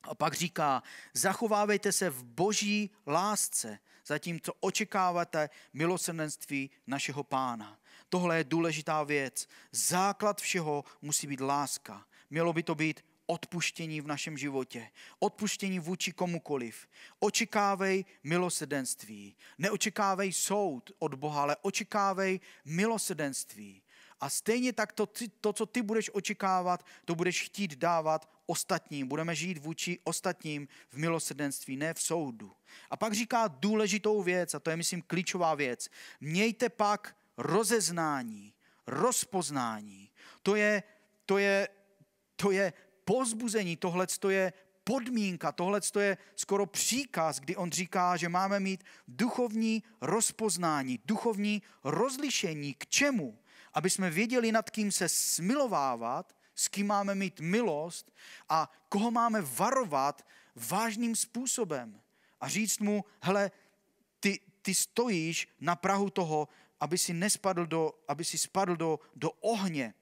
A pak říká, zachovávejte se v boží lásce, zatímco očekáváte milosrdenství našeho pána. Tohle je důležitá věc. Základ všeho musí být láska. Mělo by to být odpuštění v našem životě, odpuštění vůči komukoliv. Očekávej milosedenství. Neočekávej soud od Boha, ale očekávej milosedenství. A stejně tak to, to, co ty budeš očekávat, to budeš chtít dávat ostatním. Budeme žít vůči ostatním v milosedenství, ne v soudu. A pak říká důležitou věc, a to je, myslím, klíčová věc. Mějte pak rozeznání, rozpoznání. To je, to je, to je pozbuzení, tohle je podmínka, tohle je skoro příkaz, kdy on říká, že máme mít duchovní rozpoznání, duchovní rozlišení. K čemu? Aby jsme věděli, nad kým se smilovávat, s kým máme mít milost a koho máme varovat vážným způsobem. A říct mu, hele, ty, ty stojíš na prahu toho, aby si nespadl do, aby si spadl do, do ohně,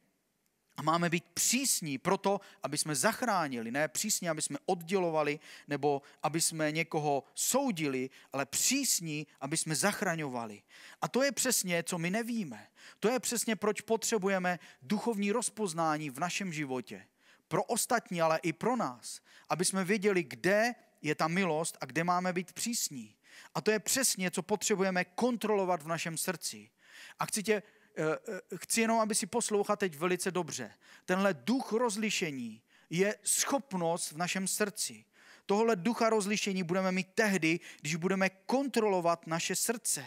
a máme být přísní proto, aby jsme zachránili, ne přísní, aby jsme oddělovali nebo aby jsme někoho soudili, ale přísní, aby jsme zachraňovali. A to je přesně, co my nevíme. To je přesně, proč potřebujeme duchovní rozpoznání v našem životě. Pro ostatní, ale i pro nás. Aby jsme věděli, kde je ta milost a kde máme být přísní. A to je přesně, co potřebujeme kontrolovat v našem srdci. A chci tě Eh, eh, chci jenom, aby si poslouchal teď velice dobře. Tenhle duch rozlišení je schopnost v našem srdci. Tohle ducha rozlišení budeme mít tehdy, když budeme kontrolovat naše srdce.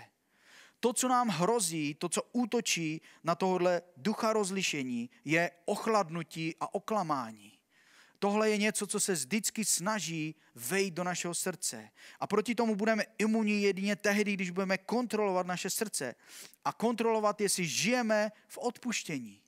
To, co nám hrozí, to, co útočí na tohle ducha rozlišení, je ochladnutí a oklamání. Tohle je něco, co se vždycky snaží vejít do našeho srdce. A proti tomu budeme imunní jedině tehdy, když budeme kontrolovat naše srdce a kontrolovat, jestli žijeme v odpuštění.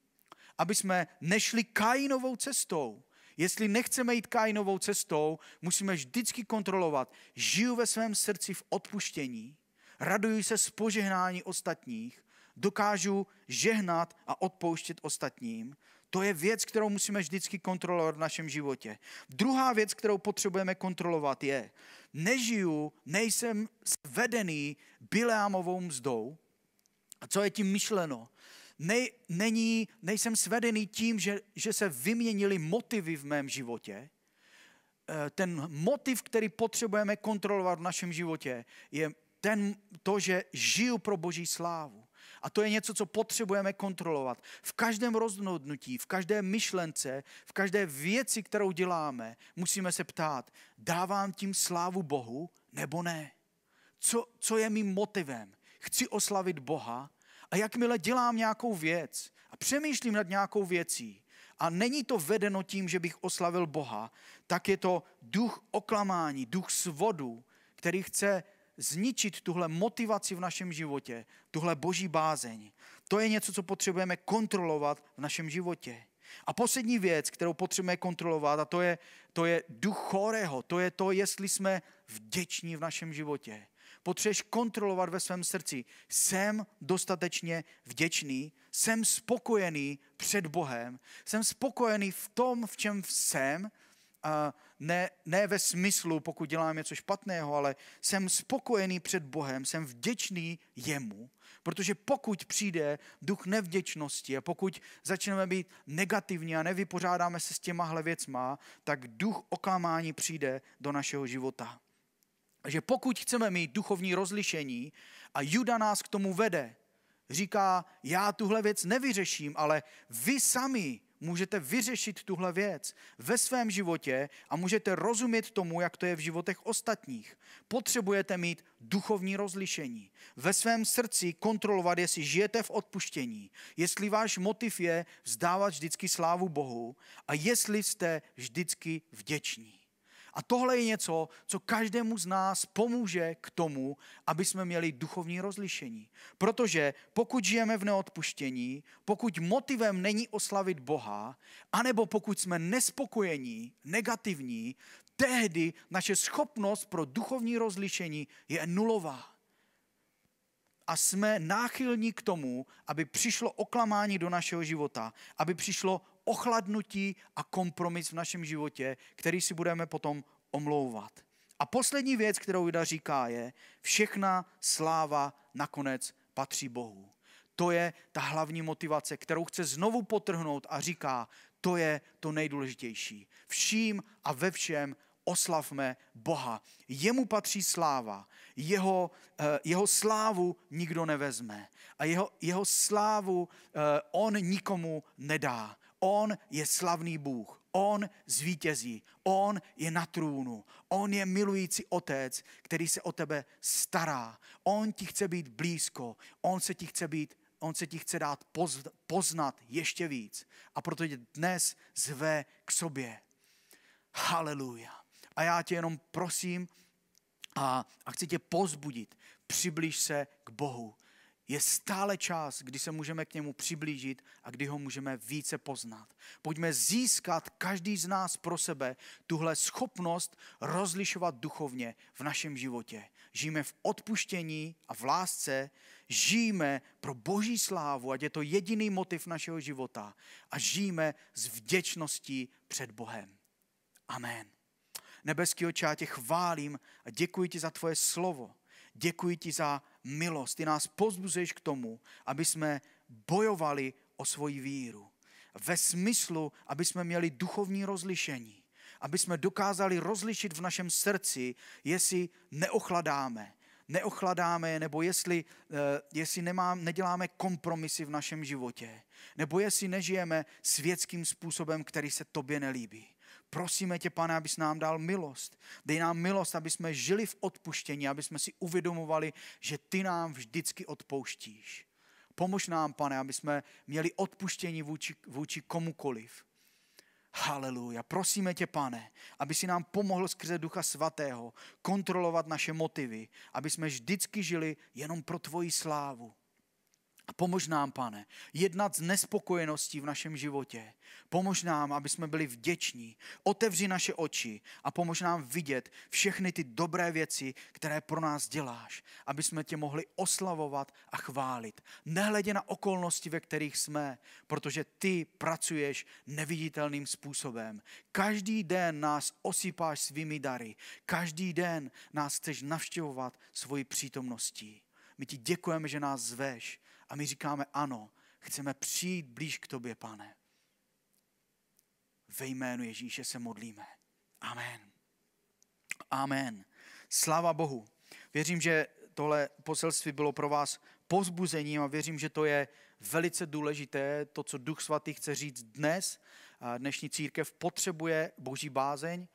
Aby jsme nešli kainovou cestou. Jestli nechceme jít kainovou cestou, musíme vždycky kontrolovat. Žiju ve svém srdci v odpuštění, raduji se z požehnání ostatních, dokážu žehnat a odpouštět ostatním, to je věc, kterou musíme vždycky kontrolovat v našem životě. Druhá věc, kterou potřebujeme kontrolovat, je, nežiju, nejsem vedený Bileámovou mzdou. A co je tím myšleno? Nej, není, nejsem svedený tím, že, že se vyměnily motivy v mém životě. E, ten motiv, který potřebujeme kontrolovat v našem životě, je ten, to, že žiju pro Boží slávu. A to je něco, co potřebujeme kontrolovat. V každém rozhodnutí, v každé myšlence, v každé věci, kterou děláme, musíme se ptát, dávám tím slávu Bohu nebo ne? Co, co je mým motivem? Chci oslavit Boha a jakmile dělám nějakou věc a přemýšlím nad nějakou věcí, a není to vedeno tím, že bych oslavil Boha, tak je to duch oklamání, duch svodu, který chce zničit tuhle motivaci v našem životě, tuhle boží bázeň. To je něco, co potřebujeme kontrolovat v našem životě. A poslední věc, kterou potřebujeme kontrolovat, a to je, to je duch chorého, to je to, jestli jsme vděční v našem životě. Potřebuješ kontrolovat ve svém srdci. Jsem dostatečně vděčný, jsem spokojený před Bohem, jsem spokojený v tom, v čem jsem, ne, ne ve smyslu, pokud dělám něco špatného, ale jsem spokojený před Bohem, jsem vděčný jemu, protože pokud přijde duch nevděčnosti a pokud začneme být negativní a nevypořádáme se s těmahle věcma, tak duch oklamání přijde do našeho života. Že pokud chceme mít duchovní rozlišení a Juda nás k tomu vede, říká, já tuhle věc nevyřeším, ale vy sami můžete vyřešit tuhle věc ve svém životě a můžete rozumět tomu, jak to je v životech ostatních. Potřebujete mít duchovní rozlišení. Ve svém srdci kontrolovat, jestli žijete v odpuštění, jestli váš motiv je vzdávat vždycky slávu Bohu a jestli jste vždycky vděční. A tohle je něco, co každému z nás pomůže k tomu, aby jsme měli duchovní rozlišení. Protože pokud žijeme v neodpuštění, pokud motivem není oslavit Boha, anebo pokud jsme nespokojení, negativní, tehdy naše schopnost pro duchovní rozlišení je nulová a jsme náchylní k tomu, aby přišlo oklamání do našeho života, aby přišlo ochladnutí a kompromis v našem životě, který si budeme potom omlouvat. A poslední věc, kterou Jida říká, je, všechna sláva nakonec patří Bohu. To je ta hlavní motivace, kterou chce znovu potrhnout a říká, to je to nejdůležitější. Vším a ve všem oslavme Boha. Jemu patří sláva, jeho, eh, jeho slávu nikdo nevezme a jeho, jeho slávu eh, on nikomu nedá. On je slavný Bůh, on zvítězí, on je na trůnu, on je milující otec, který se o tebe stará. On ti chce být blízko, on se ti chce být On se ti chce dát poznat ještě víc a proto tě dnes zve k sobě. Haleluja. A já tě jenom prosím a, a chci tě pozbudit, přiblíž se k Bohu je stále čas, kdy se můžeme k němu přiblížit a kdy ho můžeme více poznat. Pojďme získat každý z nás pro sebe tuhle schopnost rozlišovat duchovně v našem životě. Žijeme v odpuštění a v lásce, žijeme pro boží slávu, ať je to jediný motiv našeho života a žijeme s vděčností před Bohem. Amen. Nebeský oče, já tě chválím a děkuji ti za tvoje slovo děkuji ti za milost. Ty nás pozbuzuješ k tomu, aby jsme bojovali o svoji víru. Ve smyslu, aby jsme měli duchovní rozlišení. Aby jsme dokázali rozlišit v našem srdci, jestli neochladáme, neochladáme, nebo jestli, eh, jestli nemám, neděláme kompromisy v našem životě, nebo jestli nežijeme světským způsobem, který se tobě nelíbí. Prosíme tě, pane, abys nám dal milost. Dej nám milost, aby jsme žili v odpuštění, aby jsme si uvědomovali, že ty nám vždycky odpouštíš. Pomož nám, pane, aby jsme měli odpuštění vůči, vůči komukoliv. Haleluja. Prosíme tě, pane, aby si nám pomohl skrze Ducha Svatého kontrolovat naše motivy, aby jsme vždycky žili jenom pro tvoji slávu. A pomož nám, pane, jednat z nespokojeností v našem životě. Pomož nám, aby jsme byli vděční. Otevři naše oči a pomož nám vidět všechny ty dobré věci, které pro nás děláš, aby jsme tě mohli oslavovat a chválit. Nehledě na okolnosti, ve kterých jsme, protože ty pracuješ neviditelným způsobem. Každý den nás osypáš svými dary. Každý den nás chceš navštěvovat svoji přítomností. My ti děkujeme, že nás zveš a my říkáme ano, chceme přijít blíž k tobě, pane. Ve jménu Ježíše se modlíme. Amen. Amen. Slava Bohu. Věřím, že tohle poselství bylo pro vás pozbuzením a věřím, že to je velice důležité, to, co Duch Svatý chce říct dnes. Dnešní církev potřebuje boží bázeň,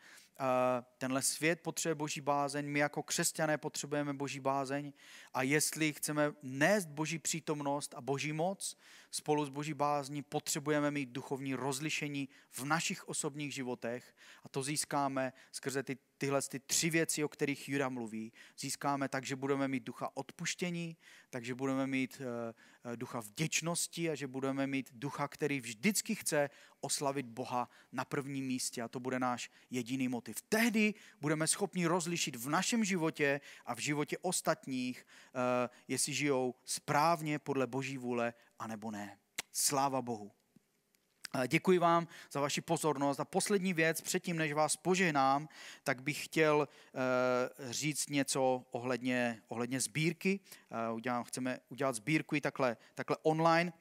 tenhle svět potřebuje boží bázeň, my jako křesťané potřebujeme boží bázeň a jestli chceme nést boží přítomnost a boží moc, spolu s boží bázní potřebujeme mít duchovní rozlišení v našich osobních životech a to získáme skrze ty, tyhle ty tři věci, o kterých Jura mluví. Získáme tak, že budeme mít ducha odpuštění, takže budeme mít uh, ducha vděčnosti a že budeme mít ducha, který vždycky chce oslavit Boha na prvním místě a to bude náš jediný motiv. Tehdy budeme schopni rozlišit v našem životě a v životě ostatních, Eh, jestli žijou správně podle boží vůle, anebo ne. Sláva Bohu. Eh, děkuji vám za vaši pozornost. A poslední věc, předtím než vás požehnám, tak bych chtěl eh, říct něco ohledně, ohledně sbírky. Udělám, chceme udělat sbírku i takhle, takhle online.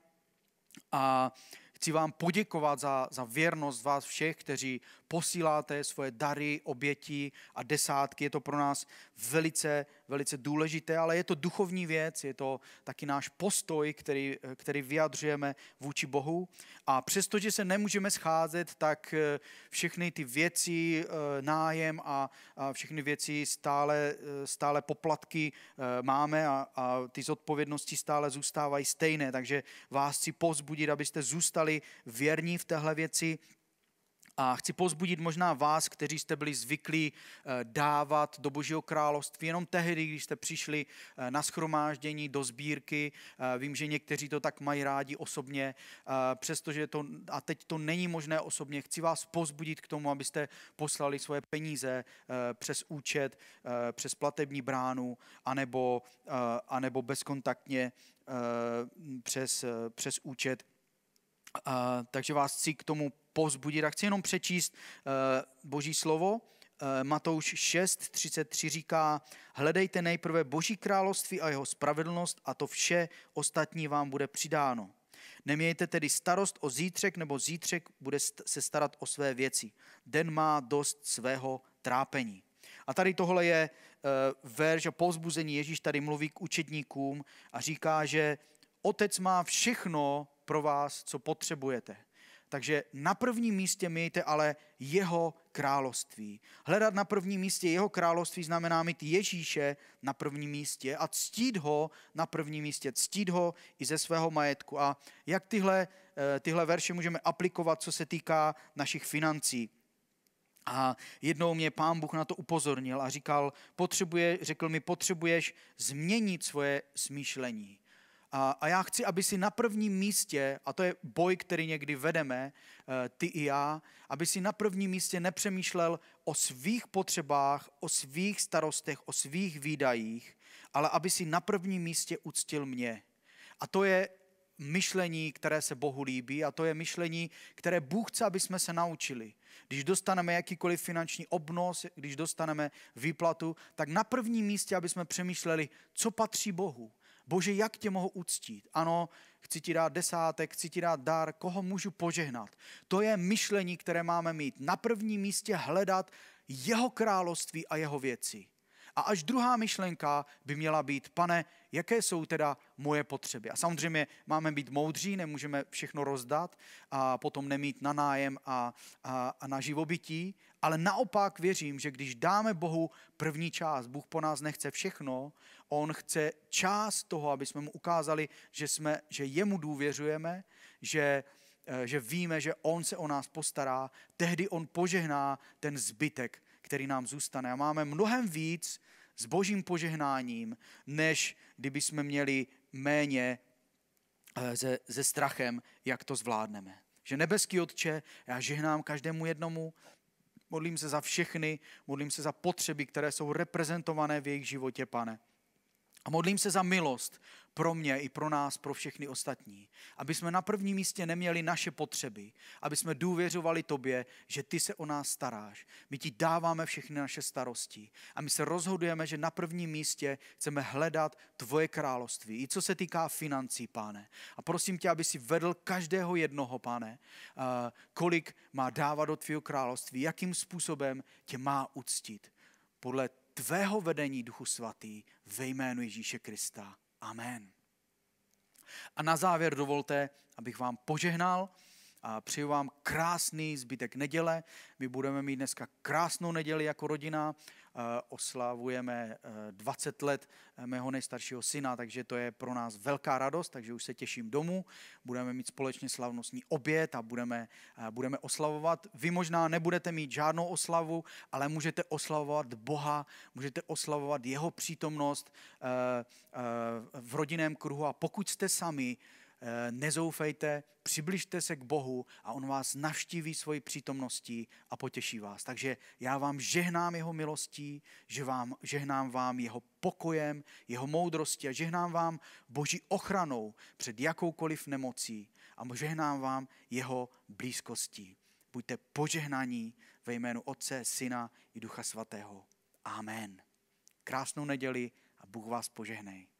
A chci vám poděkovat za, za věrnost vás všech, kteří posíláte svoje dary, oběti a desátky. Je to pro nás velice, velice důležité, ale je to duchovní věc, je to taky náš postoj, který, který vyjadřujeme vůči Bohu. A přestože se nemůžeme scházet, tak eh, všechny ty věci, eh, nájem a, a všechny věci stále, eh, stále poplatky máme a, a ty zodpovědnosti stále zůstávají stejné. Takže vás chci pozbudit, abyste zůstali věrní v téhle věci a chci pozbudit možná vás, kteří jste byli zvyklí eh, dávat do Božího království jenom tehdy, když jste přišli eh, na schromáždění, do sbírky. Eh, vím, že někteří to tak mají rádi osobně, přestože to, a teď to není možné osobně, chci vás pozbudit k tomu, abyste poslali svoje peníze přes účet, přes platební bránu, anebo, anebo bezkontaktně přes, přes účet takže vás chci k tomu povzbudit a chci jenom přečíst uh, Boží slovo. Uh, Matouš 6.33 říká, hledejte nejprve Boží království a jeho spravedlnost a to vše ostatní vám bude přidáno. Nemějte tedy starost o zítřek, nebo zítřek bude se starat o své věci. Den má dost svého trápení. A tady tohle je eh, verš a povzbuzení. Ježíš tady mluví k učedníkům a říká, že otec má všechno pro vás, co potřebujete. Takže na prvním místě mějte ale jeho království. Hledat na prvním místě jeho království znamená mít Ježíše na prvním místě a ctít ho na prvním místě, ctít ho i ze svého majetku. A jak tyhle, eh, tyhle verše můžeme aplikovat, co se týká našich financí? A jednou mě pán Bůh na to upozornil a říkal, potřebuje, řekl mi, potřebuješ změnit svoje smýšlení. A, a já chci, aby si na prvním místě, a to je boj, který někdy vedeme, eh, ty i já, aby si na prvním místě nepřemýšlel o svých potřebách, o svých starostech, o svých výdajích, ale aby si na prvním místě uctil mě. A to je myšlení, které se Bohu líbí a to je myšlení, které Bůh chce, aby jsme se naučili. Když dostaneme jakýkoliv finanční obnos, když dostaneme výplatu, tak na prvním místě, aby jsme přemýšleli, co patří Bohu, Bože, jak tě mohu uctít? Ano, chci ti dát desátek, chci ti dát dar, koho můžu požehnat? To je myšlení, které máme mít. Na prvním místě hledat jeho království a jeho věci. A až druhá myšlenka by měla být, pane, jaké jsou teda moje potřeby. A samozřejmě máme být moudří, nemůžeme všechno rozdat a potom nemít na nájem a, a, a na živobytí, ale naopak věřím, že když dáme Bohu první část, Bůh po nás nechce všechno, On chce část toho, aby jsme mu ukázali, že, jsme, že jemu důvěřujeme, že, eh, že víme, že on se o nás postará. Tehdy on požehná ten zbytek, který nám zůstane. A máme mnohem víc s božím požehnáním, než kdyby jsme měli méně se, eh, se strachem, jak to zvládneme. Že nebeský Otče, já žehnám každému jednomu, modlím se za všechny, modlím se za potřeby, které jsou reprezentované v jejich životě, pane. A modlím se za milost pro mě i pro nás, pro všechny ostatní. Aby jsme na prvním místě neměli naše potřeby, aby jsme důvěřovali tobě, že ty se o nás staráš. My ti dáváme všechny naše starosti a my se rozhodujeme, že na prvním místě chceme hledat tvoje království, i co se týká financí, páne. A prosím tě, aby si vedl každého jednoho, pane, eh, kolik má dávat do tvého království, jakým způsobem tě má uctit podle tvého vedení, Duchu Svatý, ve jménu Ježíše Krista. Amen. A na závěr dovolte, abych vám požehnal a přeju vám krásný zbytek neděle. My budeme mít dneska krásnou neděli jako rodina. Eh, Oslavujeme 20 eh, let eh, mého nejstaršího syna, takže to je pro nás velká radost, takže už se těším domů. Budeme mít společně slavnostní oběd a budeme, budeme oslavovat. Vy možná nebudete mít žádnou oslavu, ale můžete oslavovat Boha, můžete oslavovat jeho přítomnost v rodinném kruhu a pokud jste sami, Eh, nezoufejte, přibližte se k Bohu a On vás navštíví svoji přítomností a potěší vás. Takže já vám žehnám Jeho milostí, že vám, žehnám vám Jeho pokojem, Jeho moudrostí a žehnám vám Boží ochranou před jakoukoliv nemocí a žehnám vám Jeho blízkostí. Buďte požehnaní ve jménu Otce, Syna i Ducha Svatého. Amen. Krásnou neděli a Bůh vás požehnej.